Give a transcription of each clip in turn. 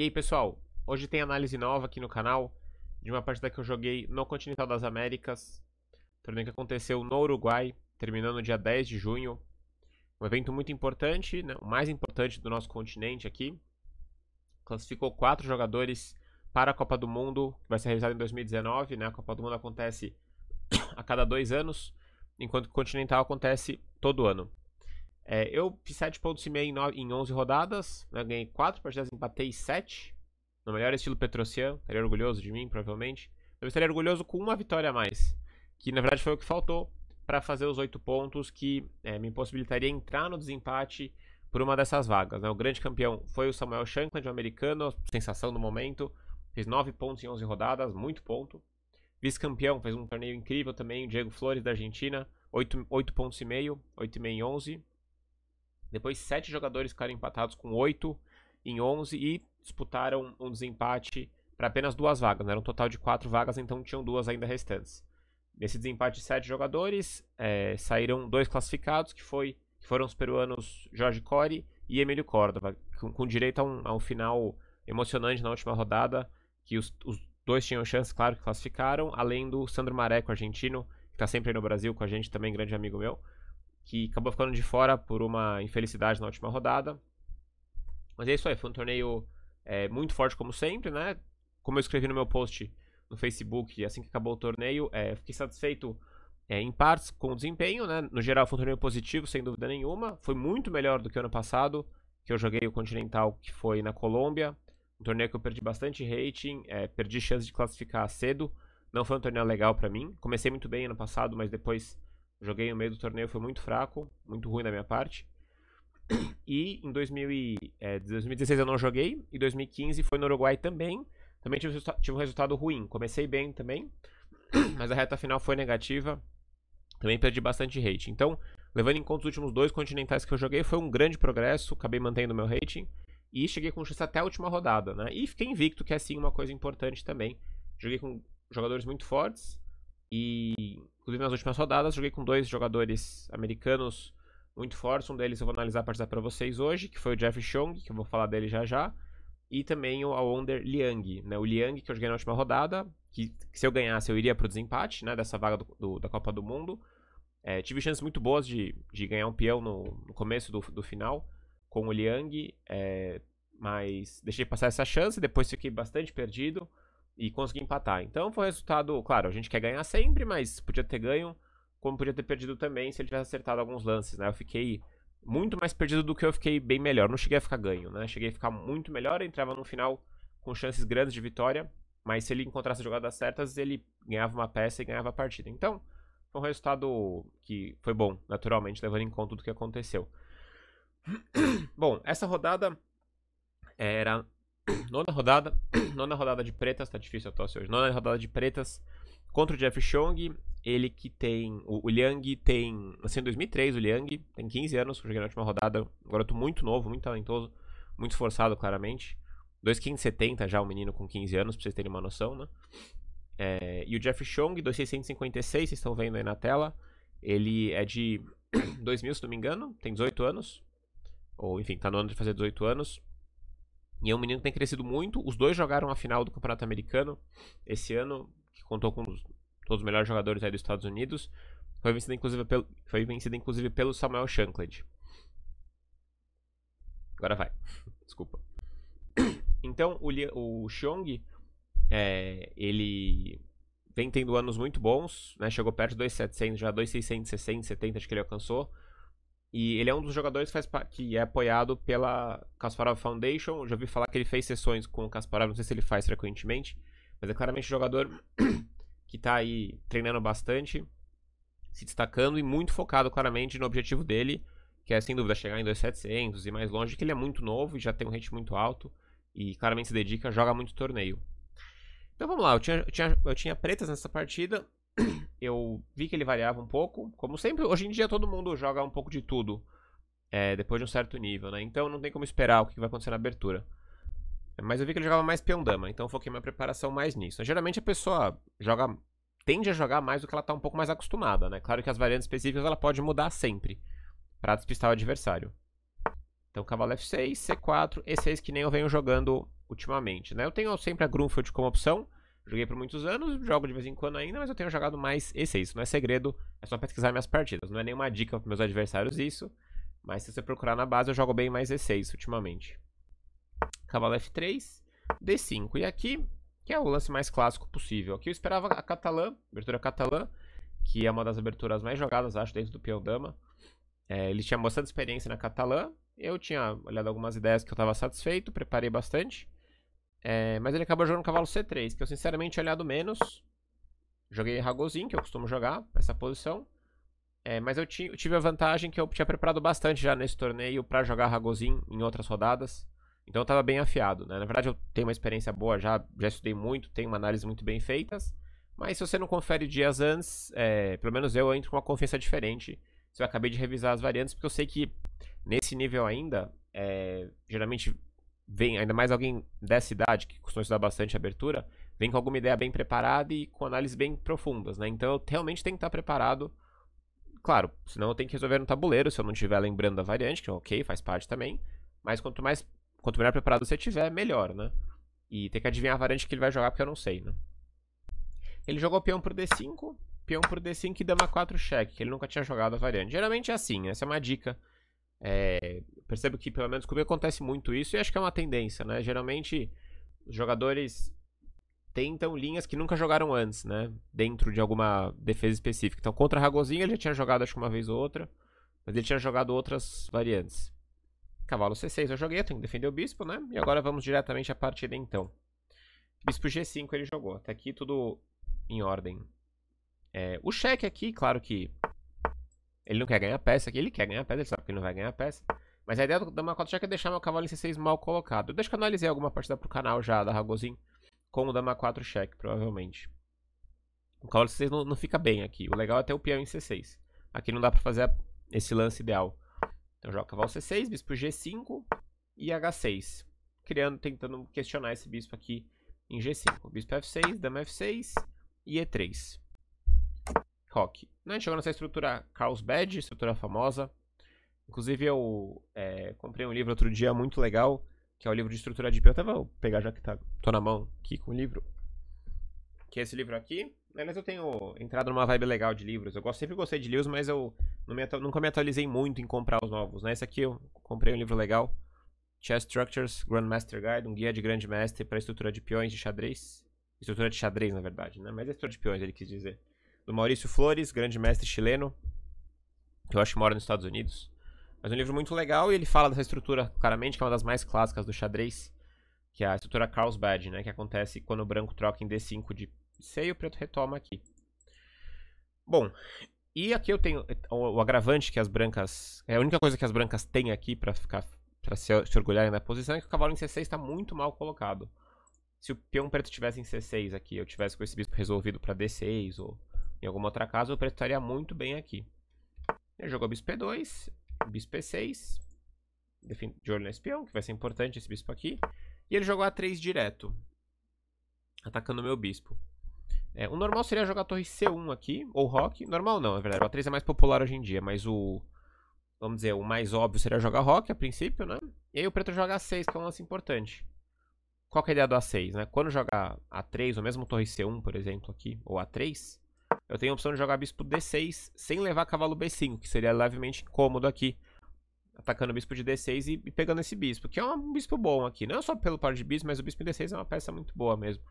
E aí pessoal, hoje tem análise nova aqui no canal de uma partida que eu joguei no Continental das Américas, torneio que aconteceu no Uruguai, terminando dia 10 de junho. Um evento muito importante, né? o mais importante do nosso continente aqui. Classificou quatro jogadores para a Copa do Mundo, que vai ser realizada em 2019. Né? A Copa do Mundo acontece a cada dois anos, enquanto o Continental acontece todo ano. É, eu fiz 7,5 em, 9, em 11 rodadas, né? ganhei 4 partidas, empatei 7. No melhor estilo Petrocian, estaria orgulhoso de mim, provavelmente. Eu estaria orgulhoso com uma vitória a mais, que na verdade foi o que faltou para fazer os 8 pontos que é, me possibilitaria entrar no desempate por uma dessas vagas. Né? O grande campeão foi o Samuel Shankland, um americano, sensação do momento. Fez 9 pontos em 11 rodadas, muito ponto. Vice-campeão, fez um torneio incrível também, o Diego Flores da Argentina, 8, 8 pontos e meio, 8,5 em 11. Depois, sete jogadores ficaram empatados com oito em 11 e disputaram um desempate para apenas duas vagas. Né? Era um total de quatro vagas, então tinham duas ainda restantes. Nesse desempate de sete jogadores, é, saíram dois classificados, que, foi, que foram os peruanos Jorge Core e Emílio Córdova, com, com, direito a um, a um, final emocionante na última rodada, que os, os dois tinham chance, claro, que classificaram, além do Sandro Mareco, argentino, que está sempre aí no Brasil com a gente, também grande amigo meu, que acabou ficando de fora por uma infelicidade na última rodada. Mas é isso aí, foi um torneio é, muito forte como sempre, né? Como eu escrevi no meu post no Facebook assim que acabou o torneio, é, fiquei satisfeito é, em partes com o desempenho, né? No geral foi um torneio positivo, sem dúvida nenhuma. Foi muito melhor do que ano passado, que eu joguei o Continental, que foi na Colômbia. Um torneio que eu perdi bastante rating, é, perdi chance de classificar cedo. Não foi um torneio legal para mim. Comecei muito bem ano passado, mas depois Joguei no meio do torneio, foi muito fraco, muito ruim da minha parte. E em 2000 e, é, 2016 eu não joguei, e 2015 foi no Uruguai também. Também tive, tive um resultado ruim. Comecei bem também, mas a reta final foi negativa. Também perdi bastante rate. Então, levando em conta os últimos dois continentais que eu joguei, foi um grande progresso, acabei mantendo meu rating. E cheguei com chance até a última rodada, né? E fiquei invicto, que é sim uma coisa importante também. Joguei com jogadores muito fortes e Inclusive nas últimas rodadas, joguei com dois jogadores americanos muito fortes. Um deles eu vou analisar para para vocês hoje, que foi o Jeff Chong, que eu vou falar dele já já. E também o Wonder Liang, né? O Liang que eu joguei na última rodada, que, que se eu ganhasse eu iria para o desempate, né? Dessa vaga do, do, da Copa do Mundo. É, tive chances muito boas de, de ganhar um peão no, no começo do, do final com o Liang, é, mas deixei passar essa chance, depois fiquei bastante perdido e consegui empatar. Então foi um resultado, claro, a gente quer ganhar sempre, mas podia ter ganho, como podia ter perdido também se ele tivesse acertado alguns lances, né? Eu fiquei muito mais perdido do que eu fiquei bem melhor. Não cheguei a ficar ganho, né? Cheguei a ficar muito melhor, entrava no final com chances grandes de vitória, mas se ele encontrasse jogadas certas, ele ganhava uma peça e ganhava a partida. Então, foi um resultado que foi bom, naturalmente, levando em conta tudo o que aconteceu. bom, essa rodada era Nona rodada. Nona rodada de pretas. Tá difícil a tosse hoje. Nona rodada de pretas. Contra o Jeff Chong. Ele que tem. O, o Liang tem. Assim, em 2003, o Liang tem 15 anos. Joguei na última rodada. Um garoto muito novo, muito talentoso. Muito esforçado, claramente. 2,570 já, um menino com 15 anos, pra vocês terem uma noção, né? É, e o Jeff Chong, 2,656, vocês estão vendo aí na tela. Ele é de 2000, se não me engano, tem 18 anos. Ou, enfim, tá no ano de fazer 18 anos. E é um menino que tem crescido muito. Os dois jogaram a final do Campeonato Americano esse ano, que contou com os, todos os melhores jogadores aí dos Estados Unidos. Foi vencida inclusive pelo, foi vencido inclusive, pelo Samuel Shankland. Agora vai. Desculpa. Então, o, o Xiong, é, ele vem tendo anos muito bons, né? Chegou perto de 2.700, já 2.660, 70 acho que ele alcançou. E ele é um dos jogadores que, faz, que é apoiado pela Kasparov Foundation. Eu já ouvi falar que ele fez sessões com o Kasparov, não sei se ele faz frequentemente, mas é claramente um jogador que está aí treinando bastante, se destacando e muito focado claramente no objetivo dele, que é sem dúvida chegar em 2700 e mais longe, que ele é muito novo e já tem um rate muito alto e claramente se dedica, joga muito torneio. Então vamos lá, eu tinha, eu tinha, eu tinha pretas nessa partida, eu vi que ele variava um pouco. Como sempre, hoje em dia todo mundo joga um pouco de tudo. É, depois de um certo nível, né? Então não tem como esperar o que vai acontecer na abertura. Mas eu vi que ele jogava mais peão-dama, então eu foquei minha preparação mais nisso. Geralmente a pessoa joga tende a jogar mais do que ela está um pouco mais acostumada, né? Claro que as variantes específicas ela pode mudar sempre para despistar o adversário. Então cavalo f6, c4, e6 que nem eu venho jogando ultimamente, né? Eu tenho sempre a Grunfeld como opção, Joguei por muitos anos, jogo de vez em quando ainda, mas eu tenho jogado mais esse. É isso não é segredo, é só pesquisar minhas partidas. Não é nenhuma dica para meus adversários isso, mas se você procurar na base, eu jogo bem mais E6 é ultimamente. Cavalo F3, D5. E aqui, que é o lance mais clássico possível. Aqui eu esperava a catalã, abertura catalã, que é uma das aberturas mais jogadas, acho, dentro do peão dama. É, ele tinha bastante experiência na catalã. Eu tinha olhado algumas ideias que eu estava satisfeito, preparei bastante. É, mas ele acabou jogando cavalo C3, que eu sinceramente tinha olhado menos. Joguei Ragozin, que eu costumo jogar, essa posição. É, mas eu, ti, eu, tive a vantagem que eu tinha preparado bastante já nesse torneio para jogar Ragozin em outras rodadas. Então eu tava bem afiado, né? Na verdade eu tenho uma experiência boa já, já estudei muito, tenho uma análise muito bem feitas. Mas se você não confere dias antes, é, pelo menos eu entro com uma confiança diferente. Se eu acabei de revisar as variantes, porque eu sei que nesse nível ainda, é, geralmente vem, ainda mais alguém dessa idade, que costuma estudar bastante abertura, vem com alguma ideia bem preparada e com análises bem profundas, né? Então eu realmente tenho que estar preparado. Claro, senão eu tenho que resolver no tabuleiro, se eu não estiver lembrando da variante, que é ok, faz parte também. Mas quanto mais quanto melhor preparado você tiver, melhor, né? E tem que adivinhar a variante que ele vai jogar, porque eu não sei, né? Ele jogou peão por D5, peão por D5 e dama 4 cheque, que ele nunca tinha jogado a variante. Geralmente é assim, essa é uma dica é, percebo que pelo menos comigo acontece muito isso e acho que é uma tendência, né? Geralmente os jogadores tentam linhas que nunca jogaram antes, né? Dentro de alguma defesa específica. Então contra Ragozinho ele já tinha jogado acho que uma vez ou outra, mas ele tinha jogado outras variantes. Cavalo C6 eu joguei, eu tenho que defender o bispo, né? E agora vamos diretamente à partida então. Bispo G5 ele jogou, Até aqui tudo em ordem. É, o cheque aqui, claro que ele não quer ganhar peça aqui, ele quer ganhar peça, ele sabe que não vai ganhar peça. Mas a ideia da Makoto Check é deixar meu cavalo em C6 mal colocado. Eu deixo que eu analisei alguma partida pro canal já da Ragozin com o Dama 4 Check, provavelmente. O cavalo C6 não, não, fica bem aqui. O legal é ter o peão em C6. Aqui não dá pra fazer esse lance ideal. Então joga cavalo C6, bispo G5 e H6. Criando, tentando questionar esse bispo aqui em G5. Bispo F6, Dama F6 e E3 rock. Né? A gente chegou nessa estrutura Carlsbad, estrutura famosa. Inclusive, eu é, comprei um livro outro dia muito legal, que é o livro de estrutura de PO. Até vou pegar já que tá, tô na mão aqui com o livro. Que é esse livro aqui. É, Aliás, eu tenho entrado numa vibe legal de livros. Eu sempre gostei de livros, mas eu me nunca me atualizei muito em comprar os novos. Né? Esse aqui eu comprei um livro legal. Chess Structures Grandmaster Guide, um guia de grande mestre para estrutura de peões de xadrez. Estrutura de xadrez, na verdade, né? Mas é estrutura de peões, ele quis dizer do Maurício Flores, grande mestre chileno, que eu acho que mora nos Estados Unidos. Mas é um livro muito legal e ele fala dessa estrutura claramente, que é uma das mais clássicas do xadrez, que é a estrutura Carlsbad, né? Que acontece quando o branco troca em D5 de C e o preto retoma aqui. Bom, e aqui eu tenho o agravante que as brancas. É a única coisa que as brancas têm aqui para ficar para se, se orgulharem da posição é que o cavalo em C6 está muito mal colocado. Se o peão preto tivesse em C6 aqui, eu tivesse com esse bispo resolvido para D6 ou em alguma outra casa, o preço estaria muito bem aqui. Ele jogou bispo E2, bispo E6, de olho no espião, que vai ser importante esse bispo aqui. E ele jogou A3 direto, atacando o meu bispo. É, o normal seria jogar a torre C1 aqui, ou rock. Normal não, é verdade. O A3 é mais popular hoje em dia, mas o... Vamos dizer, o mais óbvio seria jogar rock a princípio, né? E aí o preto joga A6, que é um lance importante. Qual é a ideia do A6, né? Quando jogar A3, ou mesmo torre C1, por exemplo, aqui, ou A3, eu tenho a opção de jogar bispo D6 sem levar cavalo B5, que seria levemente incômodo aqui. Atacando o bispo de D6 e, e pegando esse bispo, que é um bispo bom aqui. Não é só pelo par de bispo, mas o bispo D6 é uma peça muito boa mesmo.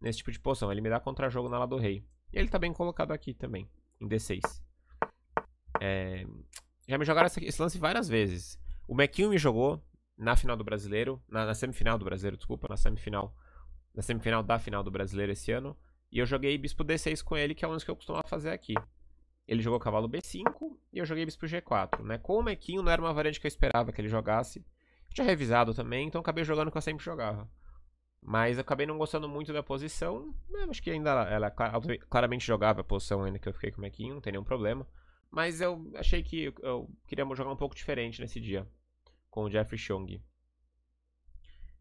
Nesse tipo de posição. Ele me dá contra-jogo na lá do rei. E ele tá bem colocado aqui também, em D6. É... Já me jogaram esse lance várias vezes. O Mequinho me jogou na final do Brasileiro, na, na semifinal do Brasileiro, desculpa, na semifinal, na semifinal da final do Brasileiro esse ano. E eu joguei bispo D6 com ele, que é o lance que eu costumava fazer aqui. Ele jogou cavalo B5 e eu joguei bispo G4, né? Com o mequinho não era uma variante que eu esperava que ele jogasse. Eu tinha revisado também, então acabei jogando o que eu sempre jogava. Mas acabei não gostando muito da posição. Né? Acho que ainda ela, é claramente jogava a posição ainda que eu fiquei com o mequinho, não tem nenhum problema. Mas eu achei que eu queria jogar um pouco diferente nesse dia. Com o Jeffrey Chong.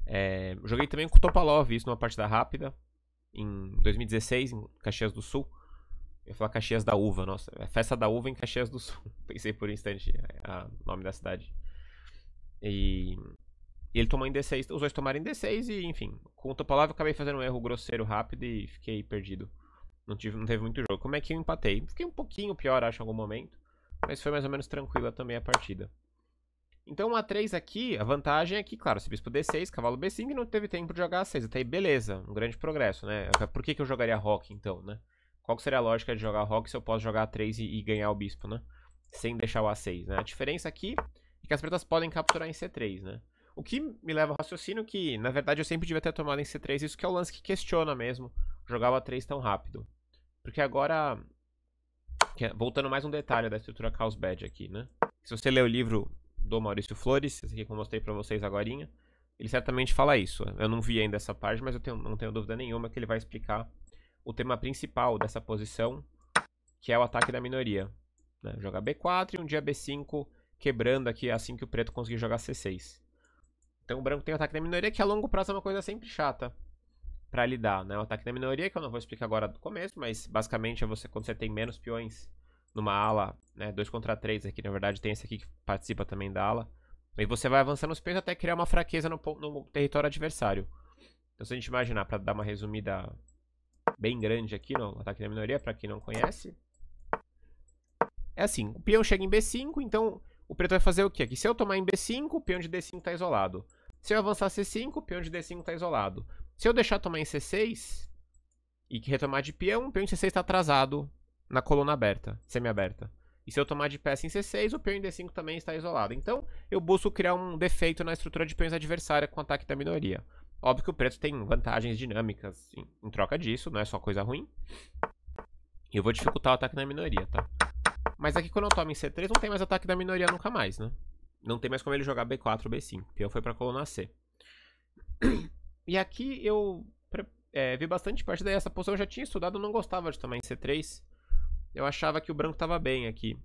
É, joguei também com o Topalov, isso numa partida rápida em 2016, em Caxias do Sul. Eu ia falar Caxias da Uva, nossa. É Festa da Uva em Caxias do Sul. Pensei por um instante é, é o nome da cidade. E, e ele tomou em D6, os dois tomaram em D6 e, enfim, com o palavra eu acabei fazendo um erro grosseiro rápido e fiquei perdido. Não, tive, não teve muito jogo. Como é que eu empatei? Fiquei um pouquinho pior, acho, em algum momento. Mas foi mais ou menos tranquila também a partida. Então, a 3 aqui, a vantagem é que, claro, se bispo D6, cavalo B5 não teve tempo de jogar A6. Até aí, beleza, um grande progresso, né? Por que, que eu jogaria Rock, então, né? Qual seria a lógica de jogar Rock se eu posso jogar A3 e, e, ganhar o bispo, né? Sem deixar o A6, né? A diferença aqui é que as pretas podem capturar em C3, né? O que me leva ao raciocínio que, na verdade, eu sempre devia ter tomado em C3. Isso que é o lance que questiona mesmo jogar o A3 tão rápido. Porque agora... É, voltando mais um detalhe da estrutura Chaos Bad aqui, né? Se você ler o livro do Maurício Flores, esse aqui que eu mostrei para vocês agora. Ele certamente fala isso. Eu não vi ainda essa parte, mas eu tenho, não tenho dúvida nenhuma que ele vai explicar o tema principal dessa posição, que é o ataque da minoria. Né? Jogar B4 e um dia B5, quebrando aqui assim que o preto conseguir jogar C6. Então o branco tem o ataque da minoria, que a longo prazo é uma coisa sempre chata para lidar, né? O ataque da minoria, que eu não vou explicar agora do começo, mas basicamente é você quando você tem menos peões numa ala, né, 2 contra 3 aqui, na verdade, tem esse aqui que participa também da ala. E você vai avançando os peões até criar uma fraqueza no, no território adversário. Então, se a gente imaginar, para dar uma resumida bem grande aqui no ataque da minoria, para quem não conhece, é assim, o peão chega em B5, então o preto vai fazer o quê? Que se eu tomar em B5, o peão de D5 está isolado. Se eu avançar C5, o peão de D5 está isolado. Se eu deixar tomar em C6 e retomar de peão, o peão de C6 está atrasado na coluna aberta, semi-aberta. E se eu tomar de peça em C6, o peão em D5 também está isolado. Então, eu busco criar um defeito na estrutura de peões adversária com ataque da minoria. Óbvio que o preto tem vantagens dinâmicas em, em troca disso, não é só coisa ruim. E eu vou dificultar o ataque da minoria, tá? Mas aqui é quando eu tomo em C3, não tem mais ataque da minoria nunca mais, né? Não tem mais como ele jogar B4 ou B5. O peão foi pra coluna C. E aqui eu é, vi bastante parte dessa posição. Eu já tinha estudado, não gostava de tomar em C3 eu achava que o branco estava bem aqui.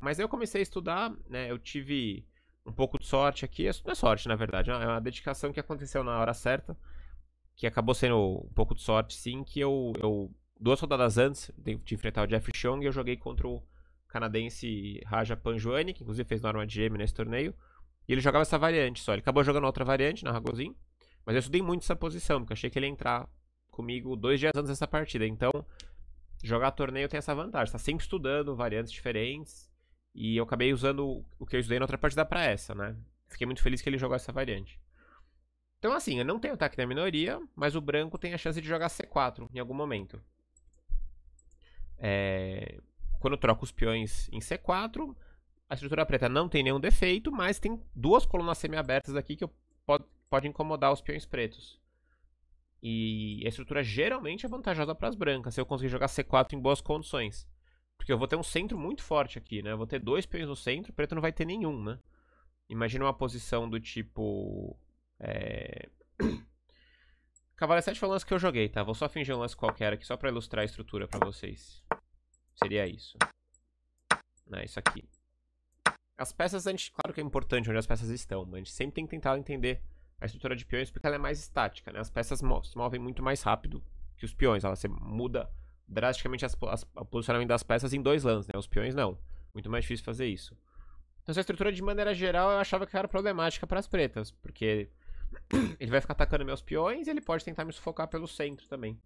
Mas aí eu comecei a estudar, né? Eu tive um pouco de sorte aqui. É, não é sorte, na verdade, é uma dedicação que aconteceu na hora certa. Que acabou sendo um pouco de sorte, sim, que eu, eu duas rodadas antes de, enfrentar o Jeff Chong, eu joguei contra o canadense Raja Panjuani, que inclusive fez norma de gêmeo nesse torneio. E ele jogava essa variante só. Ele acabou jogando outra variante na Ragozin. Mas eu estudei muito essa posição, porque achei que ele ia entrar comigo dois dias antes dessa partida. Então, jogar torneio tem essa vantagem. está tá sempre estudando variantes diferentes. E eu acabei usando o que eu estudei na outra partida para essa, né? Fiquei muito feliz que ele jogou essa variante. Então, assim, eu não tenho ataque da minoria, mas o branco tem a chance de jogar C4 em algum momento. É... Quando eu troco os peões em C4, a estrutura preta não tem nenhum defeito, mas tem duas colunas semiabertas aqui que eu pode incomodar os peões pretos. E a estrutura é geralmente é vantajosa para as brancas, se eu conseguir jogar C4 em boas condições. Porque eu vou ter um centro muito forte aqui, né? Eu vou ter dois peões no centro, preto não vai ter nenhum, né? Imagina uma posição do tipo... É... Cavaleiro 7 foi o lance que eu joguei, tá? Vou só fingir um lance qualquer aqui, só pra ilustrar a estrutura pra vocês. Seria isso. É isso aqui. As peças, a gente, claro que é importante onde as peças estão, mas a gente sempre tem que tentar entender a estrutura de peões porque ela é mais estática, né? As peças se movem muito mais rápido que os peões. Ela se muda drasticamente as, as, o posicionamento das peças em dois lãs, né? Os peões não. Muito mais difícil fazer isso. Então, essa estrutura, de maneira geral, eu achava que era problemática para as pretas, porque ele vai ficar atacando meus peões e ele pode tentar me sufocar pelo centro também.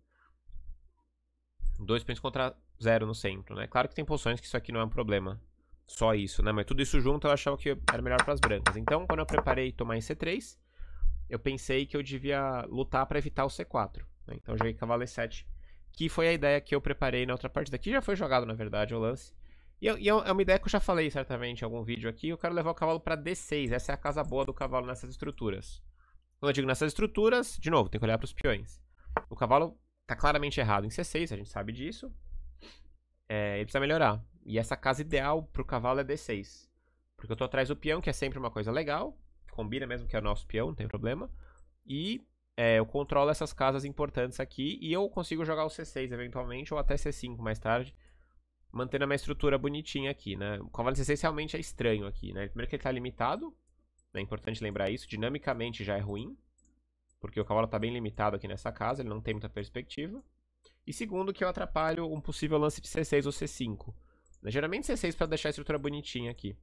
Dois peões contra zero no centro, né? Claro que tem posições que isso aqui não é um problema. Só isso, né? Mas tudo isso junto eu achava que era melhor para as brancas. Então, quando eu preparei tomar em C3, eu pensei que eu devia lutar para evitar o C4. Né? Então eu joguei cavalo E7, que foi a ideia que eu preparei na outra partida, que já foi jogado, na verdade, o lance. E, e é uma ideia que eu já falei certamente em algum vídeo aqui, eu quero levar o cavalo para D6, essa é a casa boa do cavalo nessas estruturas. Quando eu digo nessas estruturas, de novo, tem que olhar para os peões. O cavalo tá claramente errado em C6, a gente sabe disso. É, ele precisa melhorar. E essa casa ideal pro cavalo é D6. Porque eu tô atrás do peão, que é sempre uma coisa legal combina mesmo que é o nosso peão, não tem problema. E é, eu controlo essas casas importantes aqui e eu consigo jogar o C6 eventualmente ou até C5 mais tarde, mantendo a minha estrutura bonitinha aqui, né? O cavalo C6 realmente é estranho aqui, né? Primeiro que ele tá limitado, né? é importante lembrar isso, dinamicamente já é ruim, porque o cavalo tá bem limitado aqui nessa casa, ele não tem muita perspectiva. E segundo que eu atrapalho um possível lance de C6 ou C5. Né? Geralmente C6 para deixar a estrutura bonitinha aqui.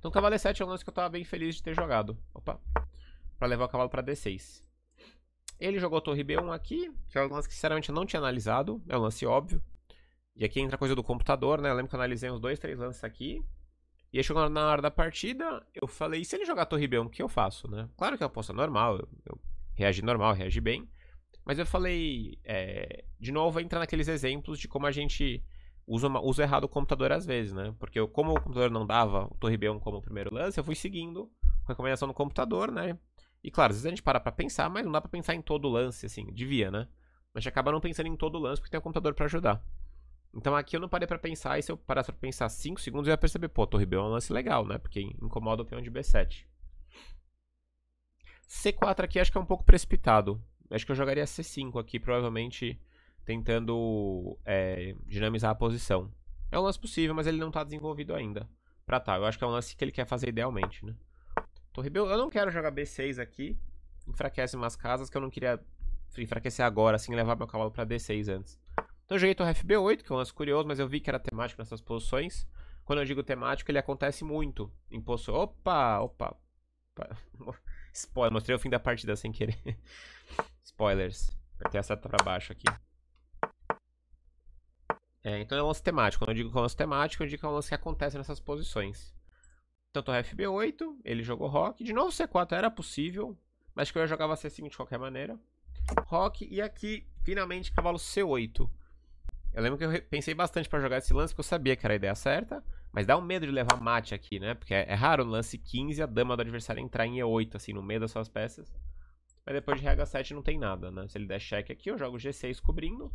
Então cavalo E7 é um lance que eu tava bem feliz de ter jogado. Opa. Pra levar o cavalo pra D6. Ele jogou torre B1 aqui, que é um lance que sinceramente eu não tinha analisado. É um lance óbvio. E aqui entra a coisa do computador, né? Eu lembro que eu analisei uns dois, três lances aqui. E aí chegou na hora da partida, eu falei, e se ele jogar torre B1, o que eu faço, né? Claro que é uma aposta normal, eu, eu reagi normal, reagi bem. Mas eu falei, é, de novo, entra naqueles exemplos de como a gente uso, uso errado o computador às vezes, né? Porque eu, como o computador não dava o Torribeão como primeiro lance, eu fui seguindo recomendação no computador, né? E claro, às vezes a gente para pra pensar, mas não dá pra pensar em todo lance, assim, devia, né? Mas a gente acaba não pensando em todo lance porque tem o computador para ajudar. Então aqui eu não parei para pensar, e se eu parasse pra pensar 5 segundos, eu ia perceber, pô, Torribeão é um lance legal, né? Porque incomoda o peão de B7. C4 aqui acho que é um pouco precipitado. Acho que eu jogaria C5 aqui, provavelmente tentando é, dinamizar a posição. É um lance possível, mas ele não tá desenvolvido ainda. Pra tal. Tá, eu acho que é um lance que ele quer fazer idealmente, né? Torre B, eu não quero jogar B6 aqui. Enfraquece umas casas que eu não queria enfraquecer agora, assim, levar meu cavalo pra D6 antes. Então eu joguei Torre FB8, que é um lance curioso, mas eu vi que era temático nessas posições. Quando eu digo temático, ele acontece muito. Em posições... Opa, opa. opa. Spoiler, mostrei o fim da partida sem querer. Spoilers. Apertei a seta pra baixo aqui. É, então é um lance temático. Quando eu digo que é um lance temático, eu digo que é um lance que acontece nessas posições. Então torre FB8, ele jogou Rock. De novo C4 era possível, mas que eu ia jogava C5 de qualquer maneira. Rock e aqui, finalmente, cavalo C8. Eu lembro que eu pensei bastante para jogar esse lance, porque eu sabia que era a ideia certa. Mas dá um medo de levar mate aqui, né? Porque é, é raro no lance 15 a dama do adversário entrar em E8, assim, no meio das suas peças. Mas depois de RH7 não tem nada, né? Se ele der cheque aqui, eu jogo G6 cobrindo.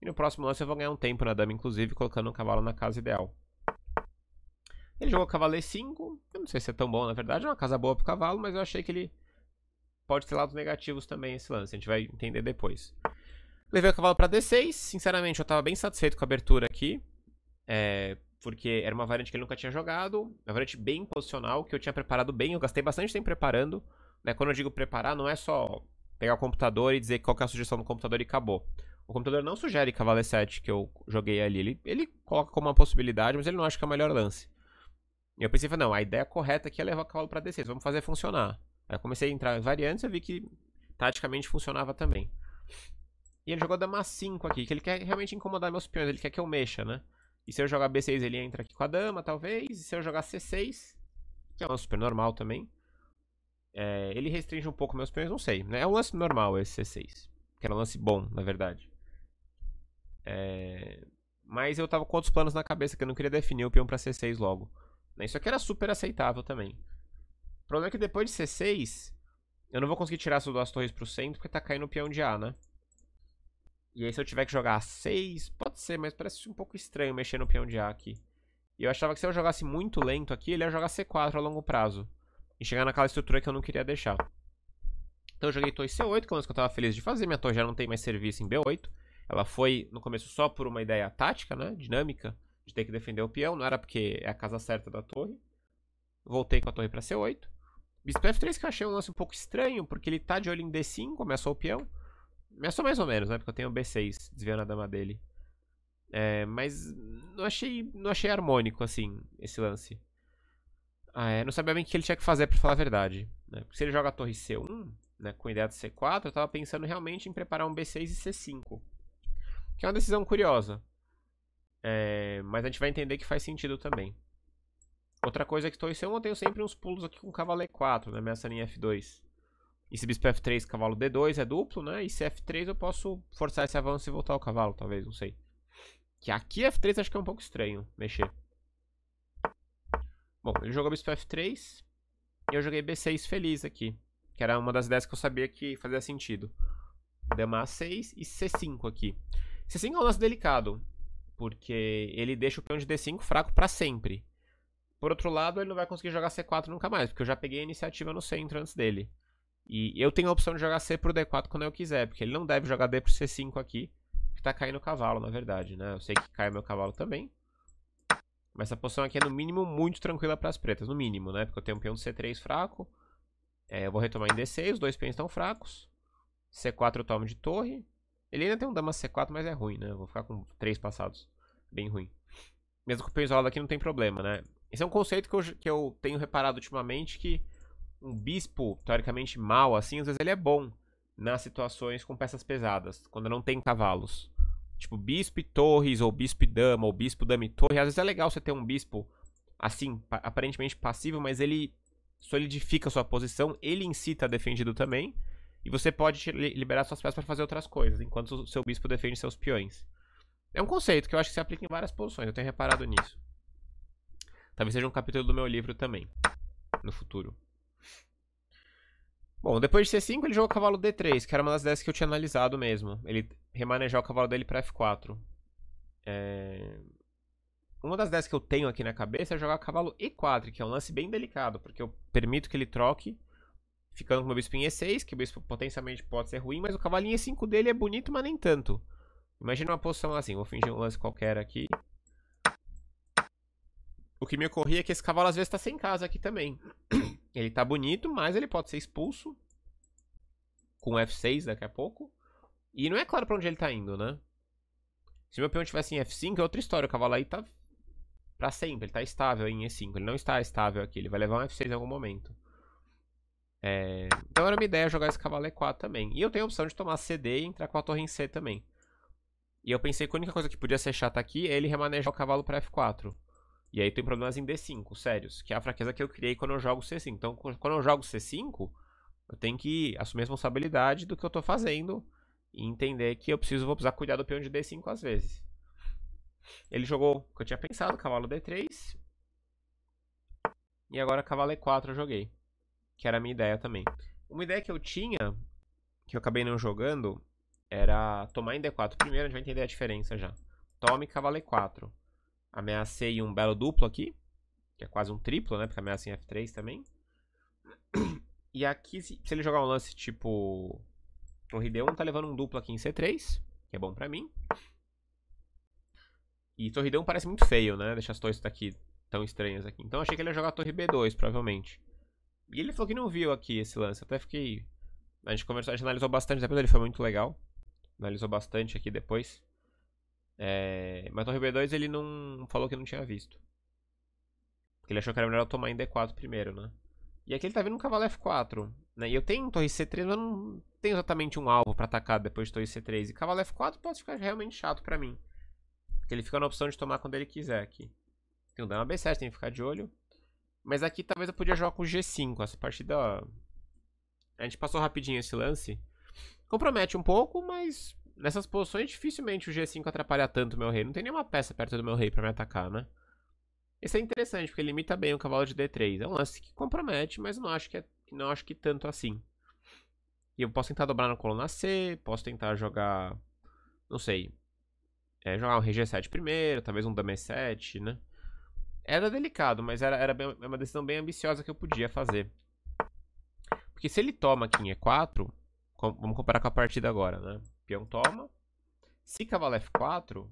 E no próximo lance eu vou ganhar um tempo na dama, inclusive, colocando um cavalo na casa ideal. Ele jogou cavalo e 5. Eu não sei se é tão bom, na verdade. É uma casa boa pro cavalo, mas eu achei que ele pode ter lados negativos também esse lance. A gente vai entender depois. Levei o cavalo para D6. Sinceramente, eu tava bem satisfeito com a abertura aqui. É, porque era uma variante que ele nunca tinha jogado. Uma variante bem posicional, que eu tinha preparado bem. Eu gastei bastante tempo preparando. Né? Quando eu digo preparar, não é só pegar o computador e dizer qual é a sugestão do computador e acabou. O computador não sugere cavalo e7 que eu joguei ali. Ele, ele coloca como uma possibilidade, mas ele não acha que é o melhor lance. E eu pensei, não, a ideia correta aqui é levar o cavalo para d6, vamos fazer funcionar. Aí eu comecei a entrar em variantes e vi que taticamente funcionava também. E ele jogou dama 5 aqui, que ele quer realmente incomodar meus peões, ele quer que eu mexa, né? E se eu jogar b6, ele entra aqui com a dama, talvez. E se eu jogar c6, que é um super normal também, é, ele restringe um pouco meus peões, não sei. Né? É um lance normal esse c6, que era um lance bom, na verdade. É... Mas eu tava com outros planos na cabeça, que eu não queria definir o peão pra C6 logo. Né? Isso aqui era super aceitável também. O problema é que depois de C6, eu não vou conseguir tirar essas duas torres pro centro, porque tá caindo o peão de A, né? E aí se eu tiver que jogar A6, pode ser, mas parece um pouco estranho mexer no peão de A aqui. E eu achava que se eu jogasse muito lento aqui, ele ia jogar C4 a longo prazo. E chegar naquela estrutura que eu não queria deixar. Então eu joguei torre C8, que é o coisa que eu tava feliz de fazer. Minha torre já não tem mais serviço em B8. Ela foi no começo só por uma ideia tática, né? Dinâmica, de ter que defender o peão. Não era porque é a casa certa da torre. Voltei com a torre para C8. Bispo F3 que eu achei um lance um pouco estranho, porque ele tá de olho em D5, ameaçou o peão. Ameaçou mais ou menos, né? Porque eu tenho B6 desviando a dama dele. É, mas não achei, não achei harmônico, assim, esse lance. Ah, é, não sabia bem o que ele tinha que fazer, para falar a verdade. Né? Porque se ele joga a torre C1, né, com a ideia de C4, eu tava pensando realmente em preparar um B6 e C5. Que é uma decisão curiosa. É, mas a gente vai entender que faz sentido também. Outra coisa é que torceu, eu tenho sempre uns pulos aqui com cavalo E4, né? Minha salinha F2. E se bispo F3, cavalo D2 é duplo, né? E se F3 eu posso forçar esse avanço e voltar o cavalo, talvez, não sei. Que aqui F3 acho que é um pouco estranho mexer. Bom, ele jogou bispo F3 e eu joguei B6 feliz aqui. Que era uma das ideias que eu sabia que fazia sentido. Dama A6 e C5 aqui. C5 é um lance delicado, porque ele deixa o peão de D5 fraco para sempre. Por outro lado, ele não vai conseguir jogar C4 nunca mais, porque eu já peguei a iniciativa no centro antes dele. E eu tenho a opção de jogar C pro D4 quando eu quiser, porque ele não deve jogar D pro C5 aqui, que tá caindo o cavalo, na verdade, né? Eu sei que cai o meu cavalo também. Mas essa posição aqui é, no mínimo, muito tranquila para as pretas, no mínimo, né? Porque eu tenho um peão de C3 fraco, é, eu vou retomar em D6, os dois peões estão fracos. C4 eu tomo de torre, ele ainda tem um dama C4, mas é ruim, né? Eu vou ficar com três passados. Bem ruim. Mesmo com o Penzola aqui não tem problema, né? Esse é um conceito que eu, que eu tenho reparado ultimamente que um bispo, teoricamente mal, assim, às vezes ele é bom nas situações com peças pesadas, quando não tem cavalos. Tipo, bispo e torres, ou bispo e dama, ou bispo, dama e torre. Às vezes é legal você ter um bispo, assim, aparentemente passivo, mas ele solidifica sua posição. Ele em si tá defendido também. E você pode liberar suas peças para fazer outras coisas, enquanto o seu bispo defende seus peões. É um conceito que eu acho que se aplica em várias posições, eu tenho reparado nisso. Talvez seja um capítulo do meu livro também, no futuro. Bom, depois de C5 ele jogou cavalo D3, que era uma das 10 que eu tinha analisado mesmo. Ele remanejou o cavalo dele para F4. É... Uma das 10 que eu tenho aqui na cabeça é jogar cavalo E4, que é um lance bem delicado, porque eu permito que ele troque Ficando com meu bispo em E6, que o bispo potencialmente pode ser ruim, mas o cavalinho E5 dele é bonito, mas nem tanto. Imagina uma posição assim, vou fingir um lance qualquer aqui. O que me ocorria é que esse cavalo às vezes tá sem casa aqui também. Ele tá bonito, mas ele pode ser expulso. Com F6 daqui a pouco. E não é claro pra onde ele tá indo, né? Se meu peão tivesse em F5 é outra história. O cavalo aí tá pra sempre. Ele tá estável em E5. Ele não está estável aqui. Ele vai levar um F6 em algum momento. É... Então era uma ideia jogar esse cavalo E4 também. E eu tenho a opção de tomar CD e entrar com a torre em C também. E eu pensei que a única coisa que podia ser chata aqui é ele remanejar o cavalo para F4. E aí tem problemas em D5, sérios. Que é a fraqueza que eu criei quando eu jogo C5. Então quando eu jogo C5, eu tenho que assumir a responsabilidade do que eu estou fazendo. E entender que eu preciso, vou precisar cuidar do peão de D5 às vezes. Ele jogou o que eu tinha pensado, cavalo D3. E agora cavalo E4 eu joguei que era a minha ideia também. Uma ideia que eu tinha, que eu acabei não jogando, era tomar em D4. Primeiro a gente vai entender a diferença já. Tome cavalo E4. Ameacei um belo duplo aqui, que é quase um triplo, né? Porque ameaça em F3 também. E aqui, se, ele jogar um lance tipo torre D1, tá levando um duplo aqui em C3, que é bom pra mim. E torre D1 parece muito feio, né? Deixa as torres aqui tão estranhas aqui. Então achei que ele ia jogar torre B2, provavelmente. E ele falou que não viu aqui esse lance. até fiquei. A gente conversou, a gente analisou bastante depois, ele foi muito legal. Analisou bastante aqui depois. É... Mas no RB2 ele não falou que não tinha visto. Porque ele achou que era melhor tomar em D4 primeiro, né? E aqui ele tá vindo um cavalo F4. Né? E eu tenho torre C3, mas eu não tenho exatamente um alvo para atacar depois de torre C3. E cavalo F4 pode ficar realmente chato para mim. Porque ele fica na opção de tomar quando ele quiser aqui. Tem o dama B7, tem que ficar de olho. Mas aqui talvez eu podia jogar com G5. Essa partida. A gente passou rapidinho esse lance. Compromete um pouco, mas nessas posições dificilmente o G5 atrapalha tanto o meu rei. Não tem nenhuma peça perto do meu rei para me atacar, né? Isso é interessante, porque limita bem o cavalo de D3. É um lance que compromete, mas não acho que, é, não acho que tanto assim. E eu posso tentar dobrar na coluna C, posso tentar jogar. Não sei. É, jogar um rei g 7 primeiro, talvez um Dame 7, né? Era delicado, mas era, era bem, é uma decisão bem ambiciosa que eu podia fazer. Porque se ele toma aqui em E4, com, vamos comparar com a partida agora, né? Peão toma. Se cavalo F4,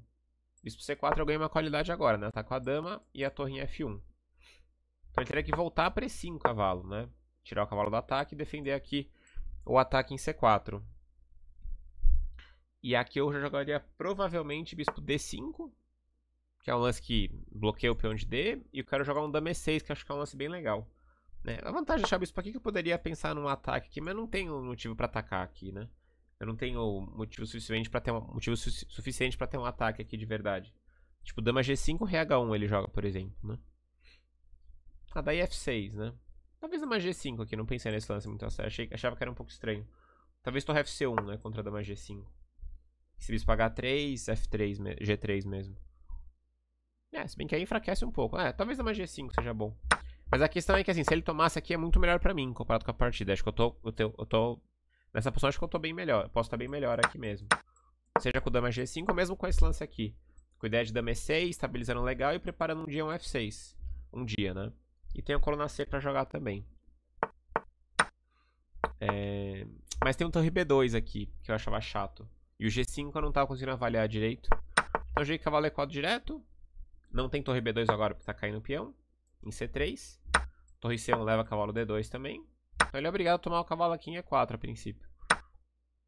bispo C4 eu ganho uma qualidade agora, né? Tá com a dama e a torre em F1. Então ele teria que voltar para E5 o cavalo, né? Tirar o cavalo do ataque e defender aqui o ataque em C4. E aqui eu já jogaria provavelmente bispo D5, que é um lance que bloqueia o peão de D, e eu quero jogar um Dame 6, que acho que é um lance bem legal. Né? A vantagem de Chaves isso aqui é que eu poderia pensar num ataque aqui, mas eu não tenho motivo para atacar aqui, né? Eu não tenho motivo suficiente para ter um motivo su suficiente para ter um ataque aqui de verdade. Tipo, dama G5, RH1 ele joga, por exemplo, né? Ah, daí F6, né? Talvez dama G5 aqui, não pensei nesse lance muito a sério. Achei, achava que era um pouco estranho. Talvez torre FC1, né? Contra dama G5. Se bispo H3, F3, G3 mesmo. É, se bem que aí enfraquece um pouco. É, talvez dama magia 5 seja bom. Mas a questão é que, assim, se ele tomasse aqui é muito melhor pra mim comparado com a partida. Acho que eu tô. Eu, tô, eu tô nessa posição acho que eu tô bem melhor. Eu posso estar tá bem melhor aqui mesmo. Seja com o dama G5 ou mesmo com esse lance aqui. Com a ideia de dama E6, estabilizando legal e preparando um dia um F6. Um dia, né? E tem o coluna C pra jogar também. É... Mas tem um torre B2 aqui, que eu achava chato. E o G5 eu não tava conseguindo avaliar direito. Então eu joguei cavalo E4 direto. Não tem torre B2 agora porque tá caindo o peão. Em C3. Torre C1 leva cavalo D2 também. Então ele é obrigado a tomar o cavalo aqui em E4 a princípio.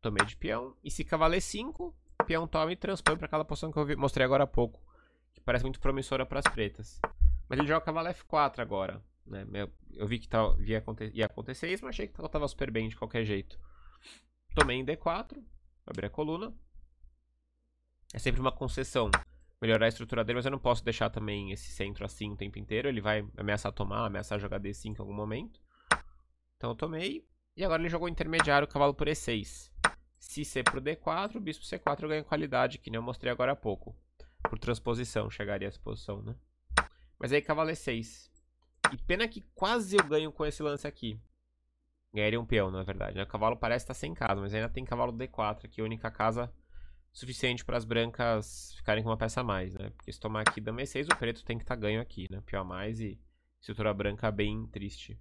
Tomei de peão. E se cavalo E5, peão toma e transpõe para aquela posição que eu mostrei agora há pouco. Que parece muito promissora para as pretas. Mas ele joga cavalo F4 agora. Né? Eu vi que tal, tá, ia, ia acontecer isso, mas achei que estava super bem de qualquer jeito. Tomei em D4. Abri a coluna. É sempre uma concessão melhorar a estrutura dele, mas eu não posso deixar também esse centro assim o tempo inteiro. Ele vai ameaçar tomar, ameaçar jogar D5 em algum momento. Então eu tomei. E agora ele jogou intermediário, cavalo por E6. Se C pro D4, bispo C4 eu ganho qualidade, que nem eu mostrei agora há pouco. Por transposição, chegaria a essa posição, né? Mas aí cavalo E6. E pena que quase eu ganho com esse lance aqui. Ganharia um peão, na verdade. O né? cavalo parece estar sem casa, mas ainda tem cavalo D4 aqui, a única casa suficiente para as brancas ficarem com uma peça a mais, né? Porque se tomar aqui dama e6, o preto tem que estar tá ganho aqui, né? Pior a mais e estrutura branca bem triste.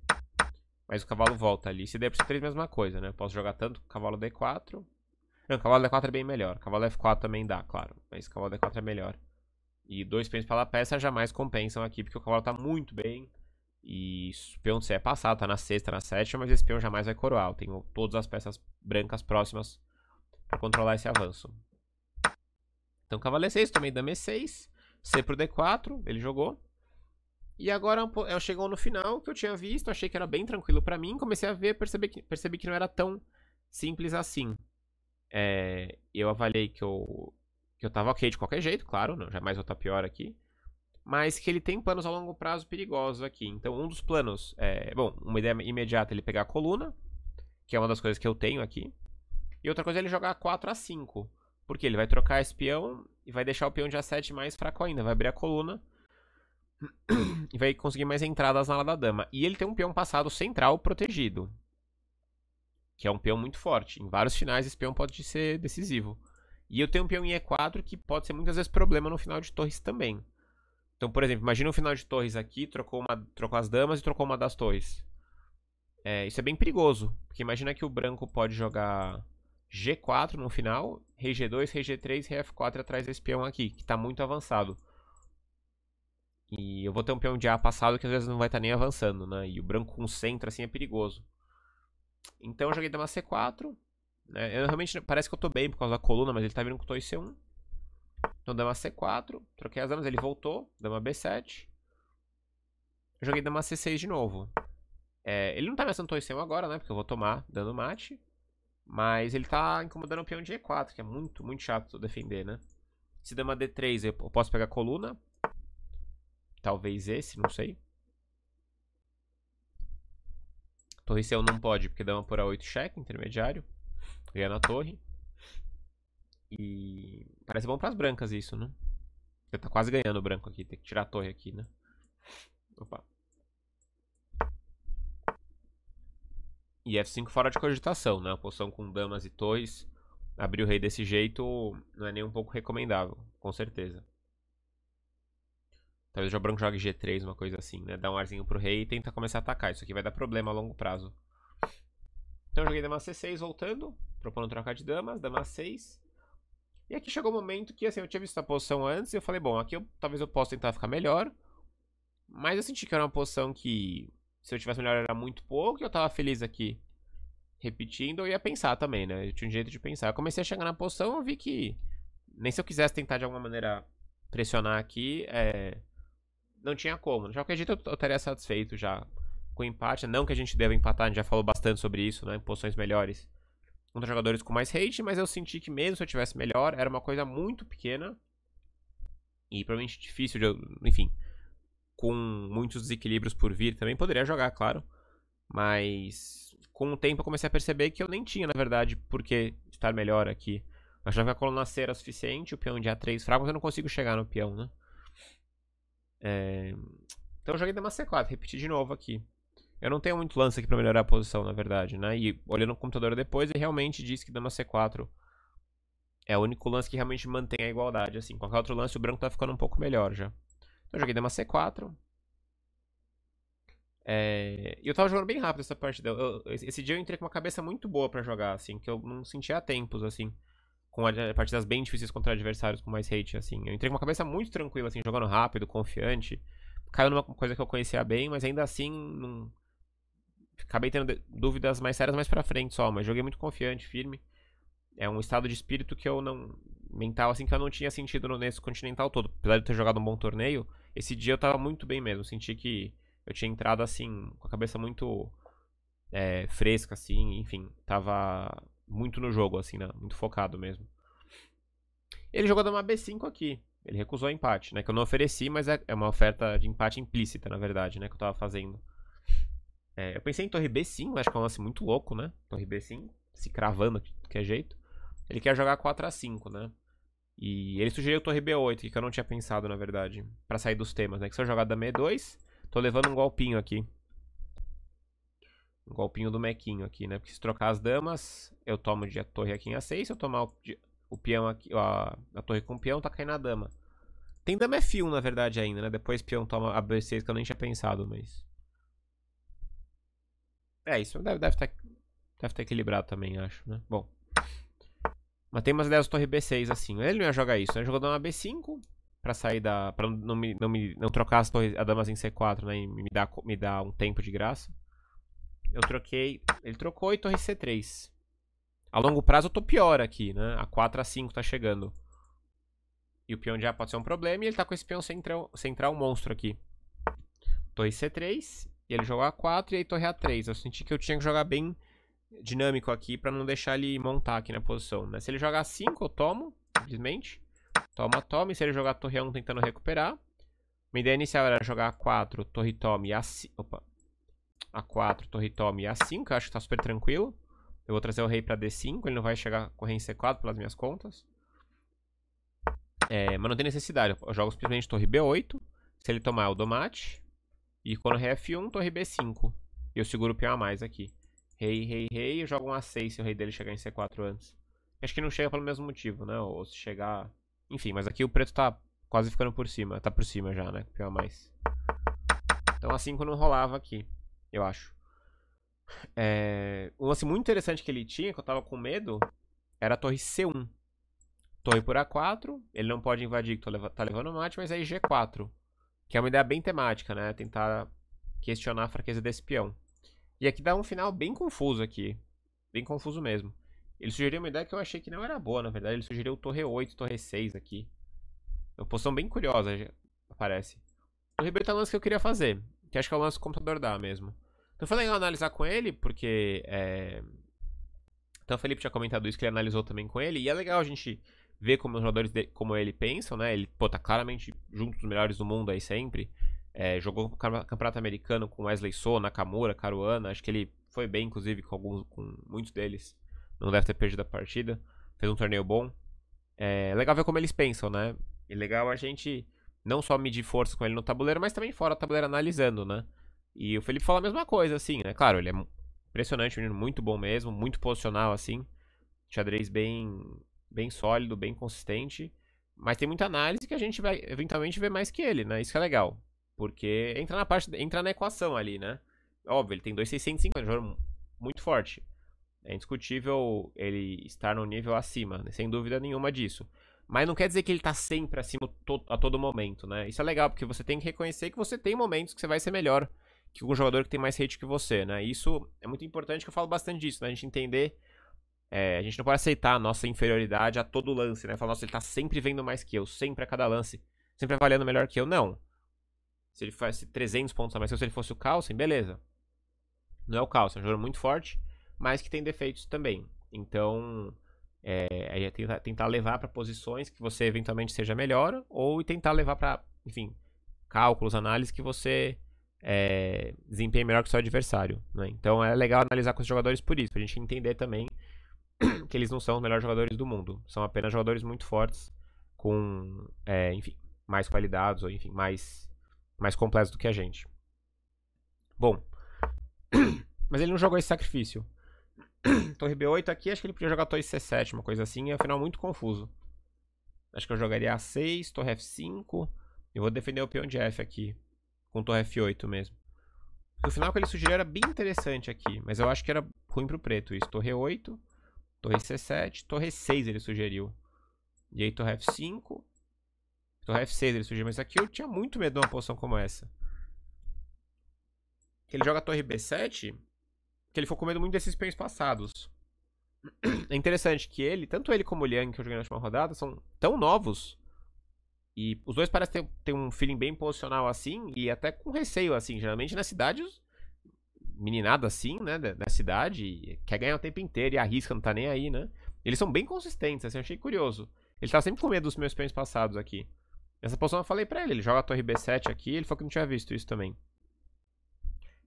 Mas o cavalo volta ali. Se der pro c3, mesma coisa, né? Posso jogar tanto cavalo d4. Não, cavalo d4 é bem melhor. Cavalo f4 também dá, claro. Mas cavalo d4 é melhor. E dois pênis pela peça jamais compensam aqui, porque o cavalo tá muito bem. E o peão C é passado, tá na sexta, na sétima, mas esse peão jamais vai coroar. Eu tenho todas as peças brancas próximas para controlar esse avanço. Então cavaleiro 6, é tomei dama é E6, C pro D4, ele jogou. E agora eu é chegou no final que eu tinha visto, achei que era bem tranquilo para mim, comecei a ver, percebi que, percebi que não era tão simples assim. É, eu avaliei que eu, que eu tava ok de qualquer jeito, claro, não, jamais vou estar tá pior aqui. Mas que ele tem planos a longo prazo perigosos aqui. Então, um dos planos é, bom, uma ideia imediata é ele pegar a coluna, que é uma das coisas que eu tenho aqui. E outra coisa é ele jogar 4 a 5 porque ele vai trocar esse peão e vai deixar o peão de A7 mais fraco ainda. Vai abrir a coluna e vai conseguir mais entradas na ala da dama. E ele tem um peão passado central protegido. Que é um peão muito forte. Em vários finais esse peão pode ser decisivo. E eu tenho um peão em E4 que pode ser muitas vezes problema no final de torres também. Então, por exemplo, imagina um final de torres aqui, trocou, uma, trocou as damas e trocou uma das torres. É, isso é bem perigoso. Porque imagina que o branco pode jogar G4 no final, rei G2, rei G3, rei F4 atrás desse peão aqui, que está muito avançado. E eu vou ter um peão de A passado que às vezes não vai estar tá nem avançando, né? E o branco com centro assim é perigoso. Então eu joguei dama C4. Né? Eu realmente parece que eu estou bem por causa da coluna, mas ele está vindo com 2 C1. Então dama C4, troquei as damas, ele voltou, dama B7. joguei dama C6 de novo. É, ele não está me assando 2 C1 agora, né? Porque eu vou tomar dando mate. Mas ele tá incomodando o peão de E4, que é muito, muito chato defender, né? Se dama D3, eu posso pegar coluna. Talvez esse, não sei. Torre C não pode, porque dama por A8 cheque, intermediário. Ganha na torre. E parece bom pras brancas isso, né? Você tá quase ganhando o branco aqui, tem que tirar a torre aqui, né? Opa. E F5 fora de cogitação, né? A posição com damas e torres. Abrir o rei desse jeito não é nem um pouco recomendável, com certeza. Talvez o branco jogue G3, uma coisa assim, né? Dá um arzinho pro rei e tenta começar a atacar. Isso aqui vai dar problema a longo prazo. Então eu joguei dama C6 voltando, propondo trocar de damas, dama 6. E aqui chegou o um momento que, assim, eu tinha visto a posição antes e eu falei, bom, aqui eu, talvez eu possa tentar ficar melhor. Mas eu senti que era uma posição que se eu tivesse melhor era muito pouco e eu tava feliz aqui. Repetindo, eu ia pensar também, né? Eu tinha um jeito de pensar. Eu comecei a chegar na posição, eu vi que nem se eu quisesse tentar de alguma maneira pressionar aqui, é... não tinha como. De qualquer jeito, eu, eu estaria satisfeito já com o empate. Não que a gente deva empatar, a gente já falou bastante sobre isso, né? Em posições melhores contra jogadores com mais hate, mas eu senti que mesmo se eu tivesse melhor, era uma coisa muito pequena e provavelmente difícil de, enfim, com muitos desequilíbrios por vir também. Poderia jogar, claro. Mas com o tempo eu comecei a perceber que eu nem tinha, na verdade, porque estar melhor aqui. Eu achava que a coluna C era suficiente, o peão de A3 fraco, mas eu não consigo chegar no peão, né? É... Então eu joguei dama C4, repeti de novo aqui. Eu não tenho muito lance aqui pra melhorar a posição, na verdade, né? E olhando o computador depois, ele realmente diz que dama C4 é o único lance que realmente mantém a igualdade, assim. Qualquer outro lance, o branco tá ficando um pouco melhor já. Então eu joguei dama C4. É... E eu tava jogando bem rápido essa partida. Eu, esse dia eu entrei com uma cabeça muito boa para jogar, assim, que eu não sentia há tempos, assim. Com partidas bem difíceis contra adversários com mais hate, assim. Eu entrei com uma cabeça muito tranquila, assim, jogando rápido, confiante. Caiu numa coisa que eu conhecia bem, mas ainda assim não. Acabei tendo dúvidas mais sérias mais pra frente só, mas joguei muito confiante, firme. É um estado de espírito que eu não. mental, assim, que eu não tinha sentido nesse continental todo. Apesar de eu ter jogado um bom torneio, esse dia eu tava muito bem mesmo. Senti que eu tinha entrado assim, com a cabeça muito é, fresca, assim, enfim. Tava muito no jogo, assim, né? Muito focado mesmo. Ele jogou dama B5 aqui. Ele recusou empate, né? Que eu não ofereci, mas é, é uma oferta de empate implícita, na verdade, né? Que eu tava fazendo. É, eu pensei em torre B5, acho que é um lance muito louco, né? Torre B5, se cravando de qualquer jeito. Ele quer jogar 4 a 5 né? E ele sugeriu Torre B8, que eu não tinha pensado, na verdade. para sair dos temas, né? Que se eu jogar Dame 2, tô levando um golpinho aqui. Um golpinho do mequinho aqui, né? Porque se trocar as damas, eu tomo de a torre aqui em A6. Se eu tomar o, o peão aqui, a, a torre com o peão, tá caindo a dama. Tem dama é F1, na verdade, ainda, né? Depois peão toma a B6, que eu nem tinha pensado, mas... É, isso deve, deve, tá, deve ter tá equilibrado também, acho, né? Bom... Mas tem umas ideias torre B6, assim. Ele não ia jogar isso, né? Jogou dama B5 pra sair da... Pra não, me, não, me, não trocar as torres, a damas em C4, né? E me dar, me dar um tempo de graça. Eu troquei... Ele trocou e torre C3. A longo prazo eu tô pior aqui, né? A 4 a 5 tá chegando. E o peão de A pode ser um problema. E ele tá com esse peão central, central monstro aqui. Torre C3. E ele jogou A4 e aí torre A3. Eu senti que eu tinha que jogar bem dinâmico aqui para não deixar ele montar aqui na posição, né? Se ele jogar 5, eu tomo, simplesmente. Toma, tome. se ele jogar torre 1 tentando recuperar. Minha ideia inicial era jogar A4, torre tome e A5. Opa. A4, torre tome e A5. Acho que tá super tranquilo. Eu vou trazer o rei pra D5. Ele não vai chegar correndo em C4 pelas minhas contas. É, mas não tem necessidade. Eu jogo simplesmente torre B8. Se ele tomar, eu dou mate. E quando rei é F1, torre B5. E eu seguro o peão a mais aqui. Rei, rei, rei, eu jogo um A6 se o rei dele chegar em C4 antes. Acho que não chega pelo mesmo motivo, né? Ou se chegar... Enfim, mas aqui o preto tá quase ficando por cima. Tá por cima já, né? Pior mais. Então a 5 não rolava aqui, eu acho. É... Um lance muito interessante que ele tinha, que eu tava com medo, era a torre C1. Torre por A4, ele não pode invadir que tá levando mate, mas aí G4. Que é uma ideia bem temática, né? Tentar questionar a fraqueza desse peão. E aqui dá um final bem confuso aqui. Bem confuso mesmo. Ele sugeriu uma ideia que eu achei que não era boa, na verdade. Ele sugeriu torre 8, torre 6 aqui. É uma posição bem curiosa, parece. O Ribeiro é tá lance que eu queria fazer. Que acho que é o lance que o computador dá mesmo. Então foi legal analisar com ele, porque... É... Então o Felipe tinha comentado isso, que ele analisou também com ele. E é legal a gente ver como os jogadores de... como ele pensam, né? Ele, pô, tá claramente junto dos melhores do mundo aí sempre. É, jogou no Campeonato Americano com Wesley So, Nakamura, Caruana. Acho que ele foi bem, inclusive, com, alguns, com muitos deles. Não deve ter perdido a partida. Fez um torneio bom. É legal ver como eles pensam, né? E legal a gente não só medir força com ele no tabuleiro, mas também fora do tabuleiro analisando, né? E o Felipe fala a mesma coisa, assim, né? Claro, ele é impressionante, um menino muito bom mesmo, muito posicional, assim. Xadrez bem, bem sólido, bem consistente. Mas tem muita análise que a gente vai eventualmente ver mais que ele, né? Isso que é legal. Porque entra na parte, entra na equação ali, né? Óbvio, ele tem 2,650, um jogador muito forte. É indiscutível ele estar no nível acima, né? sem dúvida nenhuma disso. Mas não quer dizer que ele está sempre acima a todo momento, né? Isso é legal, porque você tem que reconhecer que você tem momentos que você vai ser melhor que um jogador que tem mais hate que você, né? isso é muito importante, que eu falo bastante disso, né? A gente entender... É, a gente não pode aceitar a nossa inferioridade a todo lance, né? Falar, nossa, ele tá sempre vendo mais que eu, sempre a cada lance, sempre avaliando melhor que eu. Não. Se ele faz 300 pontos a mais se ele fosse o Carlsen, beleza. Não é o Carlsen, é um jogador muito forte, mas que tem defeitos também. Então, é, é tentar, tentar levar para posições que você eventualmente seja melhor, ou tentar levar para, enfim, cálculos, análises que você é, desempenhe melhor que o seu adversário. Né? Então, é legal analisar com os jogadores por isso, para a gente entender também que eles não são os melhores jogadores do mundo. São apenas jogadores muito fortes, com, é, enfim, mais qualidades, ou enfim, mais mais completos do que a gente. Bom, mas ele não jogou esse sacrifício. Torre B8 aqui, acho que ele podia jogar Torre C7, uma coisa assim, e é afinal muito confuso. Acho que eu jogaria A6, Torre F5, e vou defender o peão de F aqui, com Torre F8 mesmo. O final que ele sugeriu era bem interessante aqui, mas eu acho que era ruim pro preto isso. Torre 8, Torre C7, Torre 6 ele sugeriu. E aí Torre F5, é o half dele surgiu, mas aqui eu tinha muito medo de uma posição como essa. Ele joga a torre B7, que ele ficou com medo muito desses peões passados. É interessante que ele, tanto ele como o Liang, que eu joguei na última rodada, são tão novos. E os dois parecem ter, ter um feeling bem posicional assim, e até com receio assim. Geralmente na cidade, meninada assim, né, da, cidade, quer ganhar o tempo inteiro e arrisca, não tá nem aí, né? Eles são bem consistentes, assim, eu achei curioso. Ele tava tá sempre com medo dos meus peões passados aqui. Essa posição eu falei pra ele, ele joga a torre B7 aqui, ele falou que não tinha visto isso também.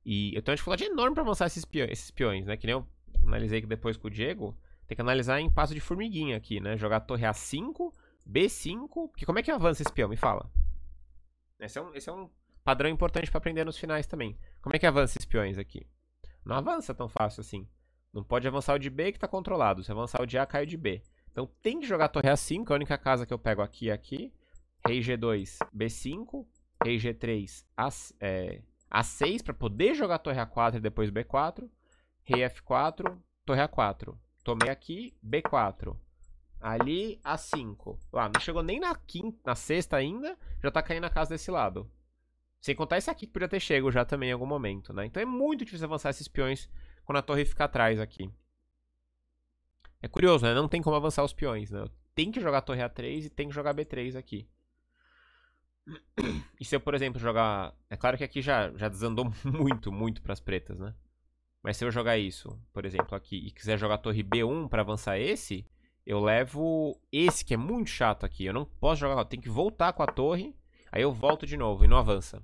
E eu tenho uma dificuldade enorme pra avançar esses, peões, esses peões né? Que nem eu analisei que depois com o Diego, tem que analisar em passo de formiguinha aqui, né? Jogar a torre A5, B5, porque como é que avança esse peão? Me fala. Esse é um, esse é um padrão importante pra aprender nos finais também. Como é que avança esses peões aqui? Não avança tão fácil assim. Não pode avançar o de B que tá controlado. Se avançar o de A, cai o de B. Então tem que jogar a torre A5, que é a única casa que eu pego aqui e é aqui rei G2, B5, rei G3, A, é, A6 para poder jogar torre A4 e depois B4, rei F4, torre A4. Tomei aqui, B4. Ali, A5. Lá, não chegou nem na quinta, na sexta ainda, já tá caindo a casa desse lado. Sem contar esse aqui que podia ter chego já também em algum momento, né? Então é muito difícil avançar esses peões quando a torre fica atrás aqui. É curioso, né? Não tem como avançar os peões, né? Tem que jogar torre A3 e tem que jogar B3 aqui. E se eu, por exemplo, jogar. É claro que aqui já, já desandou muito, muito pras pretas, né? Mas se eu jogar isso, por exemplo, aqui, e quiser jogar torre B1 para avançar esse, eu levo esse, que é muito chato aqui. Eu não posso jogar, tenho que voltar com a torre, aí eu volto de novo e não avança.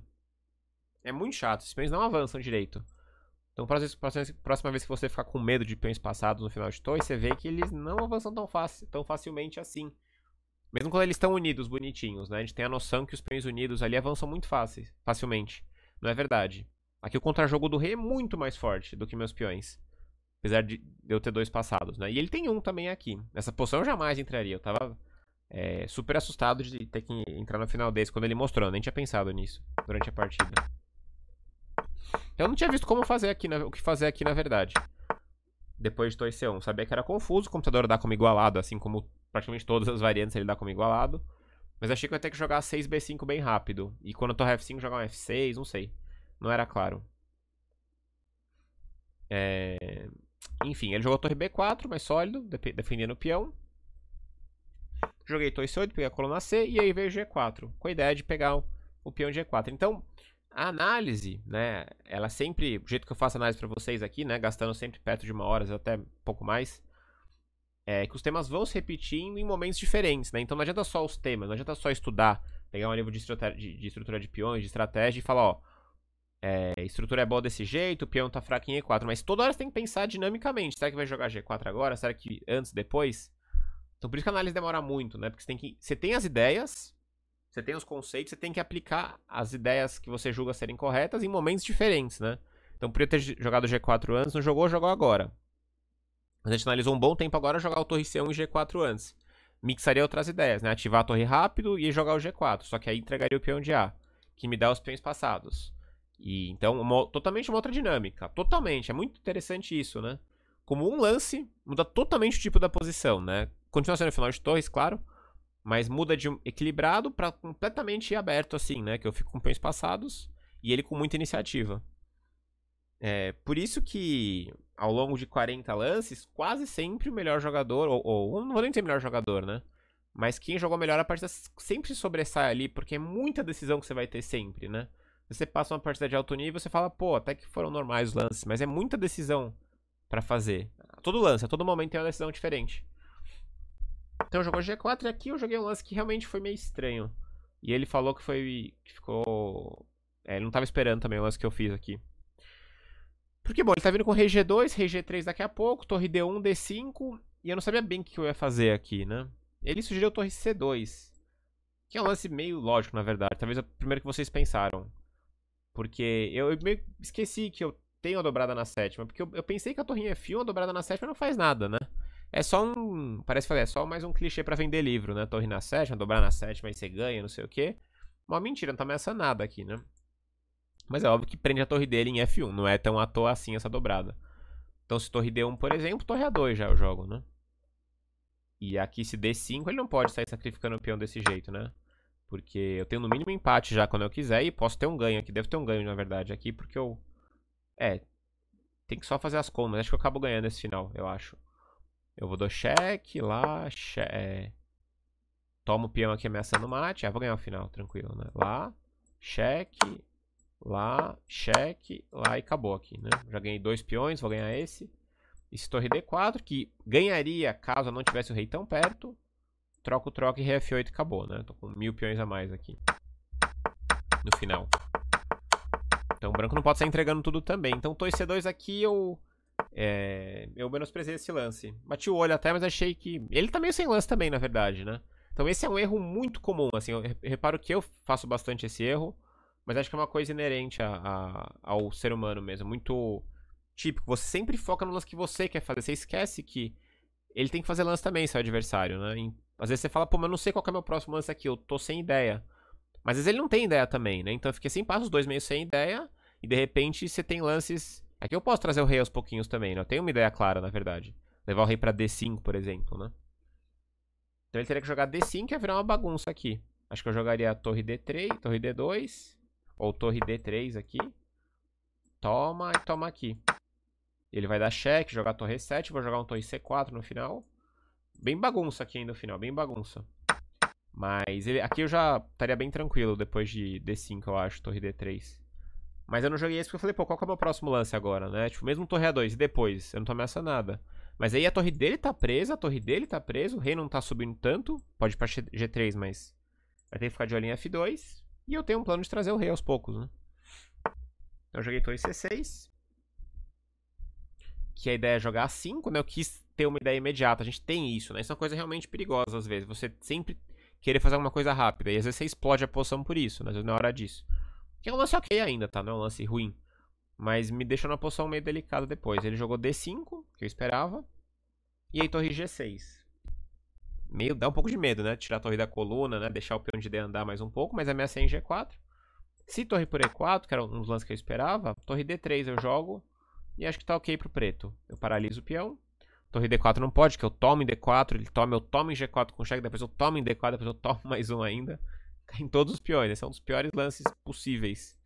É muito chato, esses peões não avançam direito. Então, próxima vez que você ficar com medo de peões passados no final de torre, você vê que eles não avançam tão, fácil tão facilmente assim. Mesmo quando eles estão unidos, bonitinhos, né? A gente tem a noção que os peões unidos ali avançam muito fácil, facilmente. Não é verdade. Aqui o contra-jogo do rei é muito mais forte do que meus peões. Apesar de eu ter dois passados, né? E ele tem um também aqui. Nessa posição eu jamais entraria. Eu tava é, super assustado de ter que entrar no final desse quando ele mostrou. Eu nem tinha pensado nisso durante a partida. Eu não tinha visto como fazer aqui, na... o que fazer aqui na verdade depois de 2C1. Sabia que era confuso, o computador dá como igualado, assim como praticamente todas as variantes ele dá como igualado. Mas achei que eu ia ter que jogar 6B5 bem rápido. E quando eu torre F5, jogar um F6, não sei. Não era claro. É... Enfim, ele jogou torre B4, mais sólido, defendendo o peão. Joguei torre C8, peguei a coluna C, e aí veio G4. Com a ideia de pegar o peão de G4. Então, a análise, né? Ela sempre, o jeito que eu faço análise para vocês aqui, né? Gastando sempre perto de uma hora, até pouco mais, é que os temas vão se repetindo em momentos diferentes, né? Então não adianta só os temas, não adianta só estudar, pegar um livro de estrutura de, de, estrutura de peões, de estratégia e falar, ó, é, estrutura é boa desse jeito, o peão tá fraco em E4, mas toda hora você tem que pensar dinamicamente. Será que vai jogar G4 agora? Será que antes, depois? Então por isso que a análise demora muito, né? Porque você tem que, você tem as ideias, você tem os conceitos, você tem que aplicar as ideias que você julga serem corretas em momentos diferentes, né? Então, podia ter jogado G4 antes, não jogou, jogou agora. A gente analisou um bom tempo agora jogar o Torre C1 e G4 antes. Mixaria outras ideias, né? Ativar a torre rápido e jogar o G4. Só que aí entregaria o peão de A, que me dá os peões passados. E então, uma, totalmente uma outra dinâmica. Totalmente. É muito interessante isso, né? Como um lance muda totalmente o tipo da posição, né? Continua sendo final de torres, claro. Mas muda de equilibrado para completamente aberto, assim, né? Que eu fico com pães passados e ele com muita iniciativa. É, por isso que ao longo de 40 lances, quase sempre o melhor jogador, ou, ou não vou nem dizer melhor jogador, né? Mas quem jogou melhor a partida sempre sobressai ali, porque é muita decisão que você vai ter sempre, né? Você passa uma partida de alto nível, você fala, pô, até que foram normais os lances, mas é muita decisão para fazer. A todo lance, a todo momento tem uma decisão diferente. Então jogou G4 e aqui eu joguei um lance que realmente foi meio estranho. E ele falou que foi. que ficou. É, ele não estava esperando também o lance que eu fiz aqui. Porque, bom, ele tá vindo com rei G2, rei G3 daqui a pouco, torre D1, D5, e eu não sabia bem o que eu ia fazer aqui, né? Ele sugeriu torre C2, que é um lance meio lógico, na verdade. Talvez é o primeiro que vocês pensaram. Porque eu, meio esqueci que eu tenho a dobrada na sétima, porque eu, eu pensei que a torrinha F1, a dobrada na sétima, não faz nada, né? É só um. Parece falar, é só mais um clichê para vender livro, né? Torre na sétima, dobrar na sétima, aí você ganha, não sei o quê. Uma mentira, não tá ameaçando nada aqui, né? Mas é óbvio que prende a torre dele em F1, não é tão à toa assim essa dobrada. Então se torre D1, por exemplo, torre A2 já eu é jogo, né? E aqui se D5, ele não pode sair sacrificando o peão desse jeito, né? Porque eu tenho no mínimo empate já quando eu quiser e posso ter um ganho aqui. Deve ter um ganho, na verdade, aqui, porque eu... É, tem que só fazer as contas. Acho que eu acabo ganhando esse final, eu acho. Eu vou dar cheque lá, che é, toma o peão aqui ameaçando o mate. Ah, vou ganhar o final, tranquilo, né? Lá, cheque, lá, cheque, lá e acabou aqui, né? Já ganhei dois peões, vou ganhar esse. Esse torre D4, que ganharia caso eu não tivesse o rei tão perto. Troco, troco, e rei F8 acabou, né? Tô com mil peões a mais aqui. No final. Então o branco não pode sair entregando tudo também. Então torre C2 aqui eu é, eu menosprezei esse lance. Bati o olho até, mas achei que. Ele tá meio sem lance também, na verdade, né? Então esse é um erro muito comum, assim. Eu reparo que eu faço bastante esse erro, mas acho que é uma coisa inerente a, a, ao ser humano mesmo. Muito típico. Você sempre foca no lance que você quer fazer. Você esquece que ele tem que fazer lance também, seu adversário, né? E, às vezes você fala, pô, mas eu não sei qual é o meu próximo lance aqui, eu tô sem ideia. Mas às vezes ele não tem ideia também, né? Então eu fiquei sem passo, os dois meio sem ideia, e de repente você tem lances Aqui é eu posso trazer o rei aos pouquinhos também, né? Eu tenho uma ideia clara, na verdade. Levar o rei pra D5, por exemplo, né? Então ele teria que jogar D5 e ia virar uma bagunça aqui. Acho que eu jogaria torre D3, torre D2. Ou torre D3 aqui. Toma e toma aqui. Ele vai dar check, jogar torre E7. Vou jogar um torre C4 no final. Bem bagunça aqui ainda no final, bem bagunça. Mas ele, aqui eu já estaria bem tranquilo depois de D5, eu acho, torre D3. Mas eu não joguei isso porque eu falei, pô, qual que é o meu próximo lance agora, né? Tipo, mesmo torre A2 e depois, eu não tô ameaçando nada. Mas aí a torre dele tá presa, a torre dele tá presa, o rei não tá subindo tanto. Pode ir pra G3, mas vai ter que ficar de olho em F2. E eu tenho um plano de trazer o rei aos poucos, né? Então eu joguei torre C6. Que a ideia é jogar A5, né? Eu quis ter uma ideia imediata. A gente tem isso, né? Isso é uma coisa realmente perigosa às vezes. Você sempre querer fazer alguma coisa rápida. E às vezes você explode a poção por isso, né? Às vezes não é hora disso. Que é um lance ok ainda, tá? Não é um lance ruim. Mas me deixou numa posição meio delicada depois. Ele jogou D5, que eu esperava. E aí torre G6. Meio dá um pouco de medo, né? Tirar a torre da coluna, né? Deixar o peão de D andar mais um pouco, mas ameacei em G4. Se torre por E4, que era um dos lances que eu esperava, torre D3 eu jogo. E acho que tá ok pro preto. Eu paraliso o peão. Torre D4 não pode, que eu tomo em D4, ele toma, eu tomo em G4 com cheque, depois eu tomo em D4, depois eu tomo mais um ainda. em todos os peões, né? São os piores lances possíveis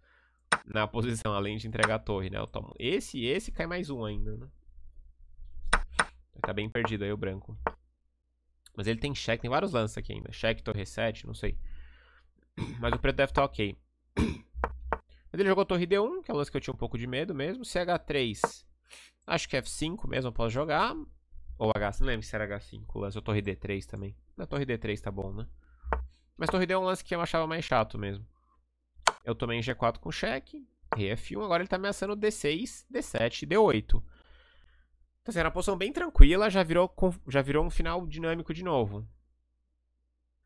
na posição, além de entregar a torre, né? Eu tomo esse e esse cai mais um ainda, né? Tá bem perdido aí o branco. Mas ele tem cheque, tem vários lances aqui ainda. Cheque, torre 7, não sei. Mas o preto deve estar tá ok. Mas ele jogou torre D1, que é o lance que eu tinha um pouco de medo mesmo. CH3, acho que F5 mesmo eu posso jogar. Ou H, não lembro se era H5 o lance, ou torre D3 também. Na torre D3 tá bom, né? Mas Torre é um lance que eu achava mais chato mesmo. Eu tomei em G4 com cheque. Rei F1, agora ele tá ameaçando D6, D7 D8. então, sendo assim, uma posição bem tranquila, já virou, já virou um final dinâmico de novo.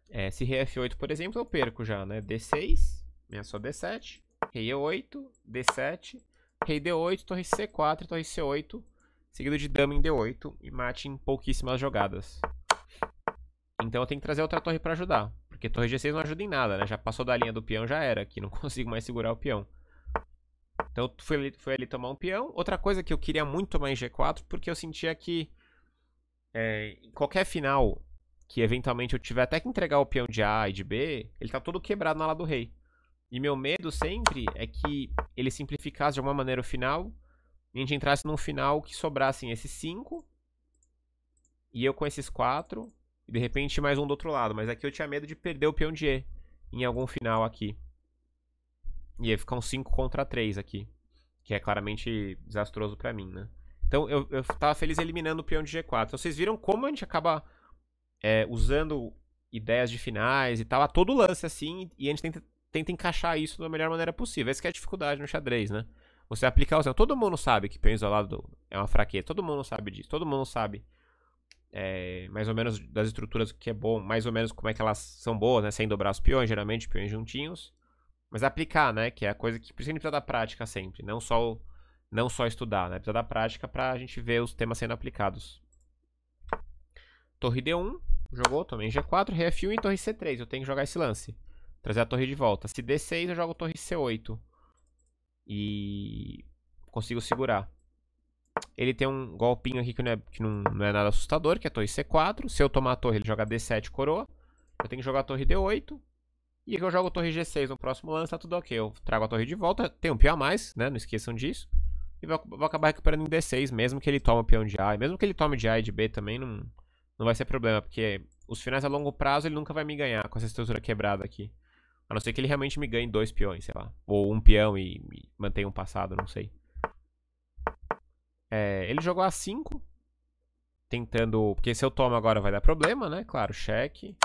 É, se Rei F8, por exemplo, eu perco já, né? D6, ameaçou D7, Rei E8, D7, Rei D8, Torre C4, Torre C8, seguido de Dama em D8 e mate em pouquíssimas jogadas. Então eu tenho que trazer outra torre para ajudar. Porque torre G6 não ajuda em nada, né? Já passou da linha do peão, já era. Aqui não consigo mais segurar o peão. Então eu fui ali, fui ali tomar um peão. Outra coisa que eu queria muito tomar em G4, porque eu sentia que é, em qualquer final que eventualmente eu tiver até que entregar o peão de A e de B, ele tá todo quebrado na ala do rei. E meu medo sempre é que ele simplificasse de alguma maneira o final e a gente entrasse num final que sobrassem esses 5 e eu com esses 4 e de repente mais um do outro lado. Mas aqui é eu tinha medo de perder o peão de E em algum final aqui. Ia ficar um 5 contra 3 aqui. Que é claramente desastroso pra mim, né? Então eu, eu tava feliz eliminando o peão de G4. Então, vocês viram como a gente acaba é, usando ideias de finais e tal, a todo lance assim, e a gente tenta, tenta encaixar isso da melhor maneira possível. Essa é a dificuldade no xadrez, né? Você aplicar o seu. Todo mundo sabe que peão isolado é uma fraqueza. Todo mundo sabe disso. Todo mundo sabe é, mais ou menos das estruturas que é bom, mais ou menos como é que elas são boas, né? Sem dobrar os peões, geralmente peões juntinhos. Mas aplicar, né? Que é a coisa que precisa, da prática sempre, não só, não só estudar, né? Precisa da prática para a gente ver os temas sendo aplicados. Torre D1, jogou, também G4, rei F1 e torre C3. Eu tenho que jogar esse lance. Trazer a torre de volta. Se D6, eu jogo torre C8. E consigo segurar. Ele tem um golpinho aqui que não é, que não, não é nada assustador, que é torre C4. Se eu tomar a torre, ele joga D7 coroa. Eu tenho que jogar a torre D8. E aqui eu jogo a torre G6 no próximo lance, tá tudo ok. Eu trago a torre de volta, tem um peão a mais, né? Não esqueçam disso. E vou, vou acabar recuperando em D6, mesmo que ele tome o peão de A. mesmo que ele tome de A e de B também, não, não vai ser problema, porque os finais a longo prazo ele nunca vai me ganhar com essa estrutura quebrada aqui. A não ser que ele realmente me ganhe dois peões, sei lá. Ou um peão e, e mantenha um passado, não sei. É, ele jogou A5. Tentando. Porque se eu tomo agora vai dar problema, né? Claro, cheque.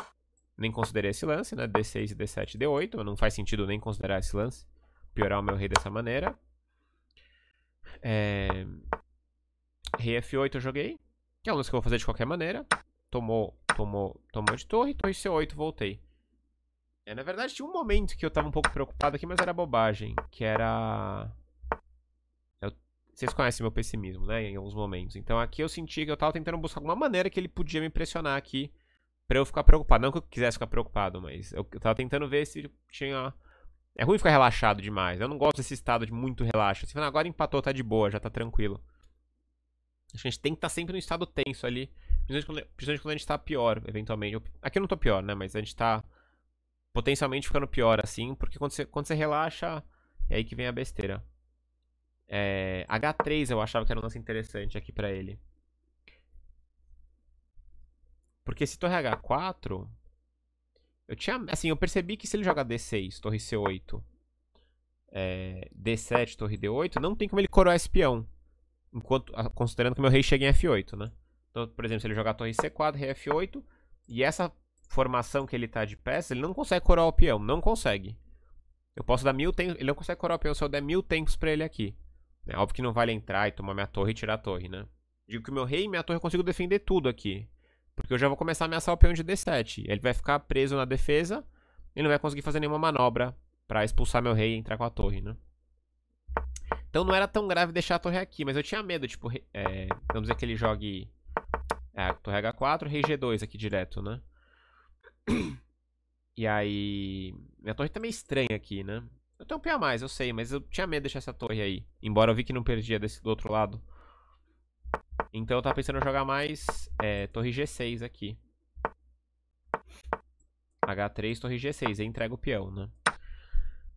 Nem considerei esse lance, né? D6, D7, D8. Não faz sentido nem considerar esse lance. Piorar o meu rei dessa maneira. É... Rei F8 eu joguei. Que é um lance que eu vou fazer de qualquer maneira. Tomou, tomou, tomou de torre. Torre C8, voltei. É, na verdade, tinha um momento que eu tava um pouco preocupado aqui, mas era bobagem. Que era... Vocês conhecem meu pessimismo, né? Em alguns momentos. Então aqui eu senti que eu tava tentando buscar alguma maneira que ele podia me pressionar aqui para eu ficar preocupado. Não que eu quisesse ficar preocupado, mas eu tava tentando ver se tinha. É ruim ficar relaxado demais. Eu não gosto desse estado de muito relaxo. agora empatou, tá de boa, já tá tranquilo. A gente tem que estar tá sempre num estado tenso ali. Principalmente quando, quando a gente tá pior, eventualmente. Eu, aqui eu não tô pior, né? Mas a gente tá potencialmente ficando pior assim, porque quando você, quando você relaxa, é aí que vem a besteira. É, H3 eu achava que era um lance interessante aqui para ele. Porque se torre H4, eu tinha, assim, eu percebi que se ele joga D6, torre C8, é, D7, torre D8, não tem como ele coroar peão Enquanto, considerando que meu rei chega em F8, né? Então, por exemplo, se ele jogar torre C4, rei F8, e essa formação que ele tá de peça, ele não consegue coroar o peão, não consegue. Eu posso dar mil tempos, ele não consegue coroar o peão, se eu der mil tempos pra ele aqui. É Óbvio que não vale entrar e tomar minha torre e tirar a torre, né? Digo que o meu rei e minha torre eu consigo defender tudo aqui. Porque eu já vou começar a ameaçar o peão de D7. Ele vai ficar preso na defesa e não vai conseguir fazer nenhuma manobra para expulsar meu rei e entrar com a torre, né? Então não era tão grave deixar a torre aqui, mas eu tinha medo, tipo, é, vamos dizer que ele jogue é, torre H4, rei G2 aqui direto, né? E aí... Minha torre tá meio estranha aqui, né? Eu tenho um P a mais, eu sei, mas eu tinha medo de deixar essa torre aí. Embora eu vi que não perdia desse, do outro lado. Então eu tava pensando em jogar mais é, torre G6 aqui. H3, torre G6. Aí entrega o peão, né?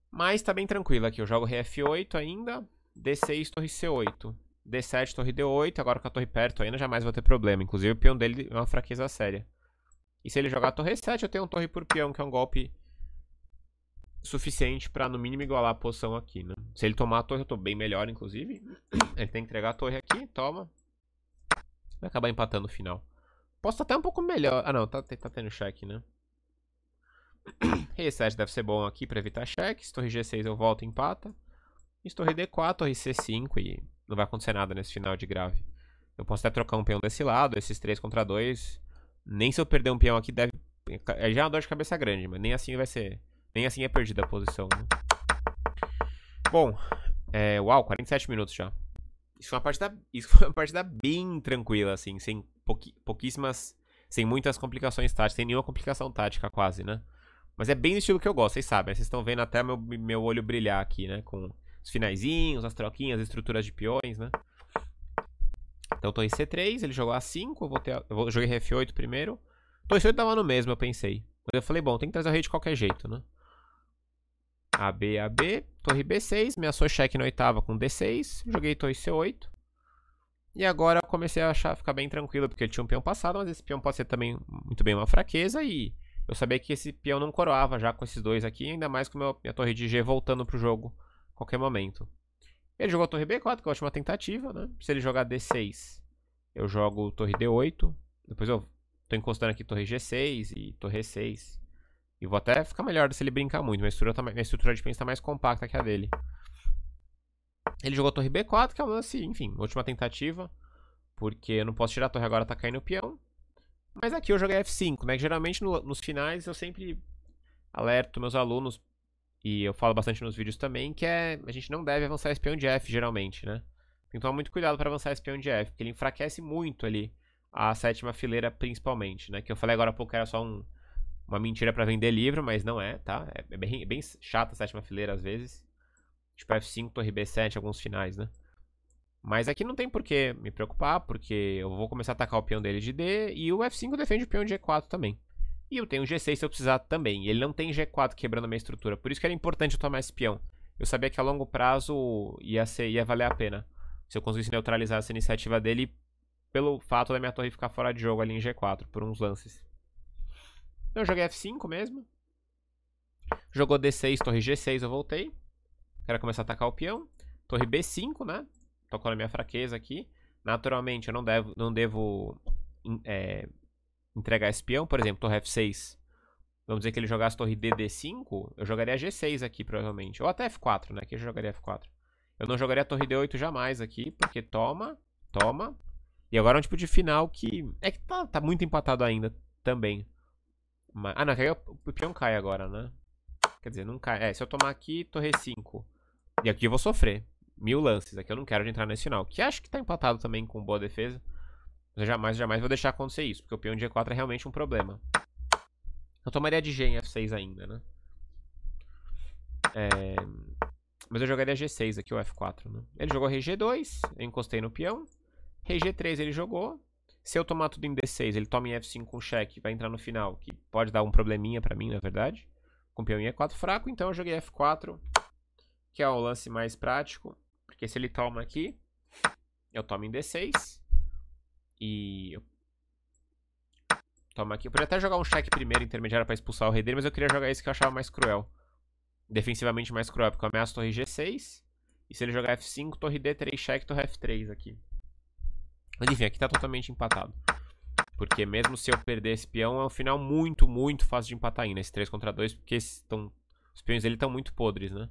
Mas tá bem tranquilo aqui. Eu jogo rei F8 ainda. D6, torre C8. D7, torre D8. Agora com a torre perto ainda, jamais vou ter problema. Inclusive o peão dele é uma fraqueza séria. E se ele jogar a torre 7, eu tenho um torre por peão, que é um golpe suficiente para no mínimo igualar a poção aqui, né? Se ele tomar a torre, eu tô bem melhor, inclusive. Ele tem que entregar a torre aqui, toma. Vai acabar empatando no final. Posso tá até um pouco melhor. Ah, não, tá, tá tendo cheque, né? Reset deve ser bom aqui para evitar cheques. Torre G6 eu volto e empata. Isso, torre D4, torre C5 e não vai acontecer nada nesse final de grave. Eu posso até trocar um peão desse lado, esses 3 contra 2. Nem se eu perder um peão aqui deve... Eh, eh, já é uma dor de cabeça grande, mas nem assim vai ser nem assim é perdida a posição, né? Bom, é, uau, 47 minutos já. Isso foi uma partida, isso foi uma partida bem tranquila, assim, sem pouqui, pouquíssimas, sem muitas complicações táticas, sem nenhuma complicação tática quase, né? Mas é bem do estilo que eu gosto, vocês sabem, vocês estão vendo até meu, meu olho brilhar aqui, né? Com os finaizinhos, as troquinhas, as estruturas de peões, né? Então eu tô em C3, ele jogou A5, eu, vou ter, eu vou, joguei F8 primeiro. Torre 8 tava no mesmo, eu pensei. Mas eu falei, bom, tem que trazer o rei de qualquer jeito, né? AB, AB, torre B6, me assou cheque na oitava com D6, joguei torre C8. E agora eu comecei a achar, ficar bem tranquilo, porque ele tinha um peão passado, mas esse peão pode ser também muito bem uma fraqueza e eu sabia que esse peão não coroava já com esses dois aqui, ainda mais com meu, minha torre de G voltando pro jogo a qualquer momento. Ele jogou a torre B4, que é a última tentativa, né? Se ele jogar D6, eu jogo torre D8, depois eu tô encostando aqui torre G6 e torre E6. E vou até ficar melhor se ele brincar muito. Minha estrutura, tá, minha estrutura de pins tá mais compacta que a dele. Ele jogou torre B4, que é um lance, enfim, última tentativa. Porque eu não posso tirar a torre agora, tá caindo o peão. Mas aqui eu joguei F5, né? Que geralmente no, nos finais eu sempre alerto meus alunos, e eu falo bastante nos vídeos também, que é a gente não deve avançar peão de F, geralmente, né? Tem que tomar muito cuidado para avançar peão de F, porque ele enfraquece muito ali a sétima fileira, principalmente, né? Que eu falei agora há pouco era só um, uma mentira para vender livro, mas não é, tá? É, é bem, é bem chata a sétima fileira às vezes. Tipo F5, torre B7, alguns finais, né? Mas aqui não tem por que me preocupar, porque eu vou começar a atacar o peão dele de D, e o F5 defende o peão de E4 também. E eu tenho G6 se eu precisar também, e ele não tem G4 quebrando a minha estrutura, por isso que era importante eu tomar esse peão. Eu sabia que a longo prazo ia, ser, ia valer a pena, se eu conseguisse neutralizar essa iniciativa dele, pelo fato da minha torre ficar fora de jogo ali em G4, por uns lances. Eu joguei F5 mesmo. Jogou D6, torre G6, eu voltei. Quero começar a atacar o peão. Torre B5, né? Tocou na minha fraqueza aqui. Naturalmente, eu não devo, não devo é, entregar esse peão. Por exemplo, torre F6. Vamos dizer que ele jogasse torre d d 5 Eu jogaria G6 aqui, provavelmente. Ou até F4, né? Aqui eu jogaria F4. Eu não jogaria torre D8 jamais aqui, porque toma, toma. E agora é um tipo de final que... É que tá, tá muito empatado ainda também. Mas... Ah, não, que o peão cai é agora, né? Quer dizer, não cai. É, se eu tomar aqui, torre 5. E aqui eu vou sofrer. Mil lances. Aqui eu não quero entrar nesse final. Que acho que tá empatado também com boa defesa. Mas eu jamais, jamais vou deixar acontecer isso. Porque o peão de E4 é realmente um problema. Eu tomaria de G em F6 ainda, né? É... Mas eu jogaria G6 aqui, o F4, né? Ele jogou Rei G2, eu encostei no peão. Rei G3 ele jogou, se eu tomar tudo em D6, ele toma em F5 com cheque, vai entrar no final, que pode dar um probleminha para mim, na verdade. Com peão em E4 fraco, então eu joguei F4, que é o lance mais prático, porque se ele toma aqui, eu tomo em D6 e eu Toma aqui. Eu podia até jogar um cheque primeiro intermediário para expulsar o rei dele, mas eu queria jogar esse que eu achava mais cruel. Defensivamente mais cruel, porque eu ameaço torre G6. E se ele jogar F5, torre D3, cheque, torre F3 aqui. Mas enfim, aqui tá totalmente empatado. Porque mesmo se eu perder esse peão, é um final muito, muito fácil de empatar ainda. Esse 3 contra 2, porque tão, os peões dele estão muito podres, né?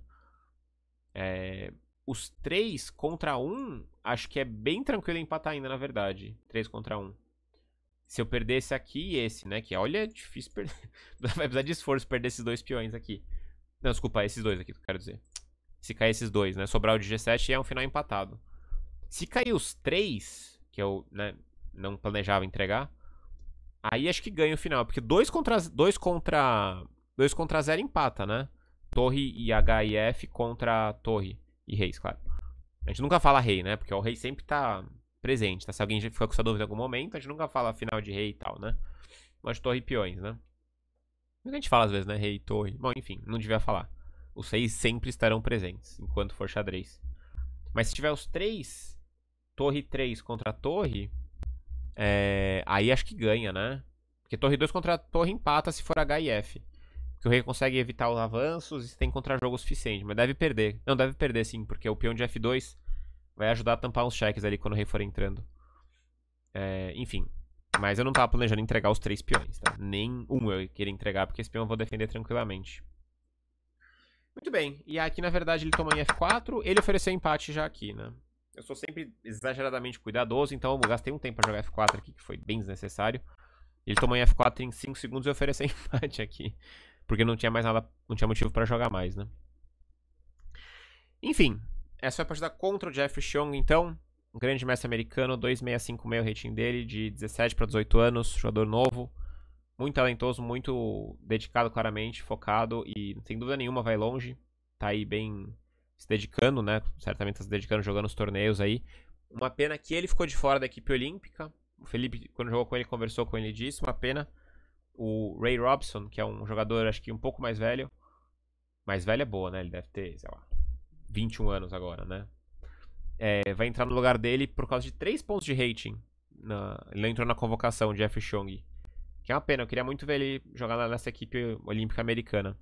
É, os 3 contra 1, acho que é bem tranquilo empatar ainda, na verdade. 3 contra 1. Se eu perder esse aqui e esse, né? Que olha, é difícil perder. Vai precisar de esforço perder esses dois peões aqui. Não, desculpa, é esses dois aqui que eu quero dizer. Se cair esses dois, né? Sobrar o de G7 é um final empatado. Se cair os três, que eu né, não planejava entregar. Aí acho que ganha o final, porque 2 contra 2 contra dois contra 0 empata, né? Torre e hif e F contra Torre e Reis, claro. A gente nunca fala rei, né? Porque o rei sempre tá presente, tá? Se alguém ficar com essa dúvida em algum momento, a gente nunca fala final de rei e tal, né? Mas torre e peões, né? É a gente fala às vezes, né? Rei, torre. Bom, enfim, não devia falar. Os seis sempre estarão presentes, enquanto for xadrez. Mas se tiver os três, torre 3 contra torre, é, aí acho que ganha, né? Porque torre 2 contra torre empata se for H e F. Que o rei consegue evitar os avanços e tem contra-jogo suficiente, mas deve perder. Não, deve perder sim, porque o peão de F2 vai ajudar a tampar uns cheques ali quando o rei for entrando. É, enfim, mas eu não tava planejando entregar os três peões, tá? Nem um eu queria entregar, porque esse peão eu vou defender tranquilamente. Muito bem, e aqui na verdade ele tomou em F4, ele ofereceu empate já aqui, né? Eu sou sempre exageradamente cuidadoso, então eu gastei um tempo pra jogar F4 aqui, que foi bem desnecessário. Ele tomou em F4 em 5 segundos e ofereceu empate aqui. Porque não tinha mais nada, não tinha motivo para jogar mais, né? Enfim, essa foi a partida contra o Jeff Chong, então. Um grande mestre americano, 2656 o rating dele, de 17 para 18 anos, jogador novo. Muito talentoso, muito dedicado, claramente, focado e, sem dúvida nenhuma, vai longe. Tá aí bem se dedicando, né? Certamente está se dedicando, jogando os torneios aí. Uma pena que ele ficou de fora da equipe olímpica. O Felipe, quando jogou com ele, conversou com ele disso. Uma pena. O Ray Robson, que é um jogador, acho que um pouco mais velho. Mais velho é boa, né? Ele deve ter, sei lá, 21 anos agora, né? É, vai entrar no lugar dele por causa de 3 pontos de rating. Na... ele entrou na convocação, de Jeff Chong. Que é uma pena, eu queria muito ver ele jogar nessa equipe olímpica americana.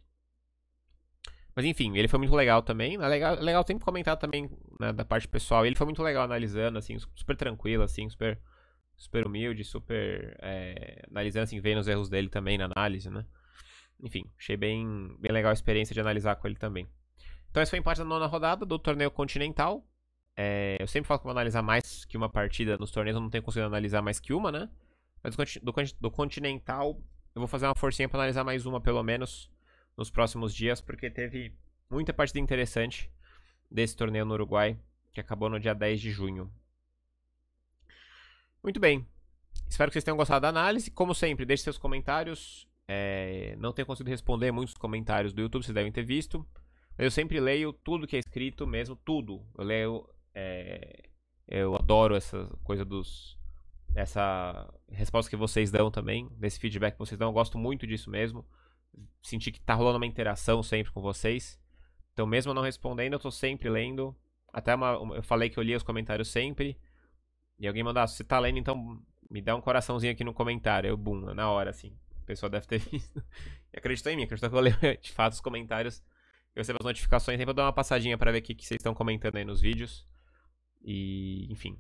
Mas enfim, ele foi muito legal também. É legal, é legal sempre comentar também né, da parte pessoal. Ele foi muito legal analisando, assim, super tranquilo, assim, super, super humilde, super. É, analisando, assim, vendo os erros dele também na análise, né? Enfim, achei bem, bem legal a experiência de analisar com ele também. Então, essa foi em parte da nona rodada do torneio continental. É, eu sempre falo que vou analisar mais que uma partida nos torneios, eu não tenho conseguido analisar mais que uma, né? Mas do, do, do continental, eu vou fazer uma forcinha para analisar mais uma, pelo menos nos próximos dias, porque teve muita partida interessante desse torneio no Uruguai, que acabou no dia 10 de junho. Muito bem. Espero que vocês tenham gostado da análise. Como sempre, deixe seus comentários. É, não tenho conseguido responder muitos comentários do YouTube, vocês devem ter visto. Mas eu sempre leio tudo que é escrito, mesmo tudo. Eu leio. É, eu adoro essa coisa dos. Essa resposta que vocês dão também, desse feedback que vocês dão. Eu gosto muito disso mesmo sentir que tá rolando uma interação sempre com vocês. Então, mesmo não respondendo, eu tô sempre lendo. Até uma, eu falei que eu li os comentários sempre. E alguém mandou, ah, você tá lendo, então me dá um coraçãozinho aqui no comentário. Eu, bum, na hora, assim. A pessoa deve ter visto. E acreditou em mim, acreditou que eu leio de fato os comentários. Eu recebo as notificações, sempre vou dar uma passadinha para ver o que, que vocês estão comentando aí nos vídeos. E, enfim.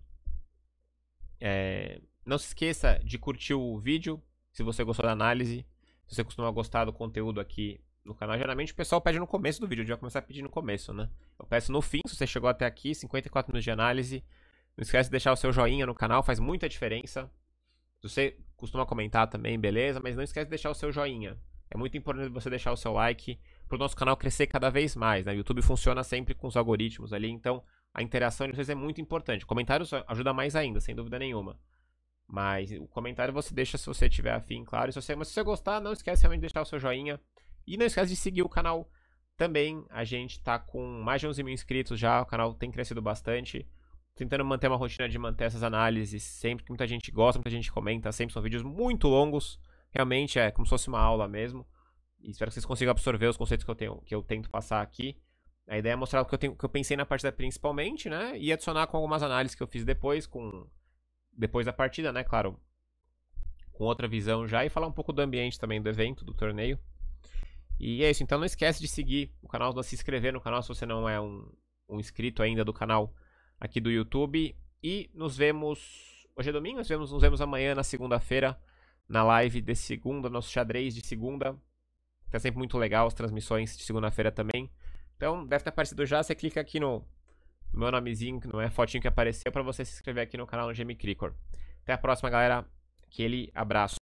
É, não se esqueça de curtir o vídeo, se você gostou da análise. Se você costuma gostar do conteúdo aqui no canal, geralmente o pessoal pede no começo do vídeo. A gente vai começar a pedir no começo, né? Eu peço no fim, se você chegou até aqui, 54 minutos de análise. Não esquece de deixar o seu joinha no canal, faz muita diferença. Se você costuma comentar também, beleza, mas não esquece de deixar o seu joinha. É muito importante você deixar o seu like para o nosso canal crescer cada vez mais. Né? O YouTube funciona sempre com os algoritmos ali, então a interação de vocês é muito importante. Comentários ajuda mais ainda, sem dúvida nenhuma. Mas o comentário você deixa se você tiver afim, claro. Se você, mas se você gostar, não esquece realmente de deixar o seu joinha. E não esquece de seguir o canal também. A gente tá com mais de 11 mil inscritos já. O canal tem crescido bastante. Tentando manter uma rotina de manter essas análises sempre que muita gente gosta, muita gente comenta. Sempre são vídeos muito longos. Realmente é como se fosse uma aula mesmo. E espero que vocês consigam absorver os conceitos que eu, tenho, que eu tento passar aqui. A ideia é mostrar o que eu, tenho, que eu pensei na partida principalmente, né? E adicionar com algumas análises que eu fiz depois, com depois da partida, né? Claro, com outra visão já e falar um pouco do ambiente também do evento, do torneio. E é isso, então não esquece de seguir o canal, de se inscrever no canal se você não é um, um inscrito ainda do canal aqui do YouTube. E nos vemos. Hoje é domingo, nos vemos, nos vemos amanhã na segunda-feira, na live de segunda, nosso xadrez de segunda. Tá sempre muito legal as transmissões de segunda-feira também. Então, deve ter aparecido já, você clica aqui no no meu nomezinho, que não é fotinho que apareceu, é para você se inscrever aqui no canal no Gemi Cricor. Até a próxima, galera. Aquele abraço.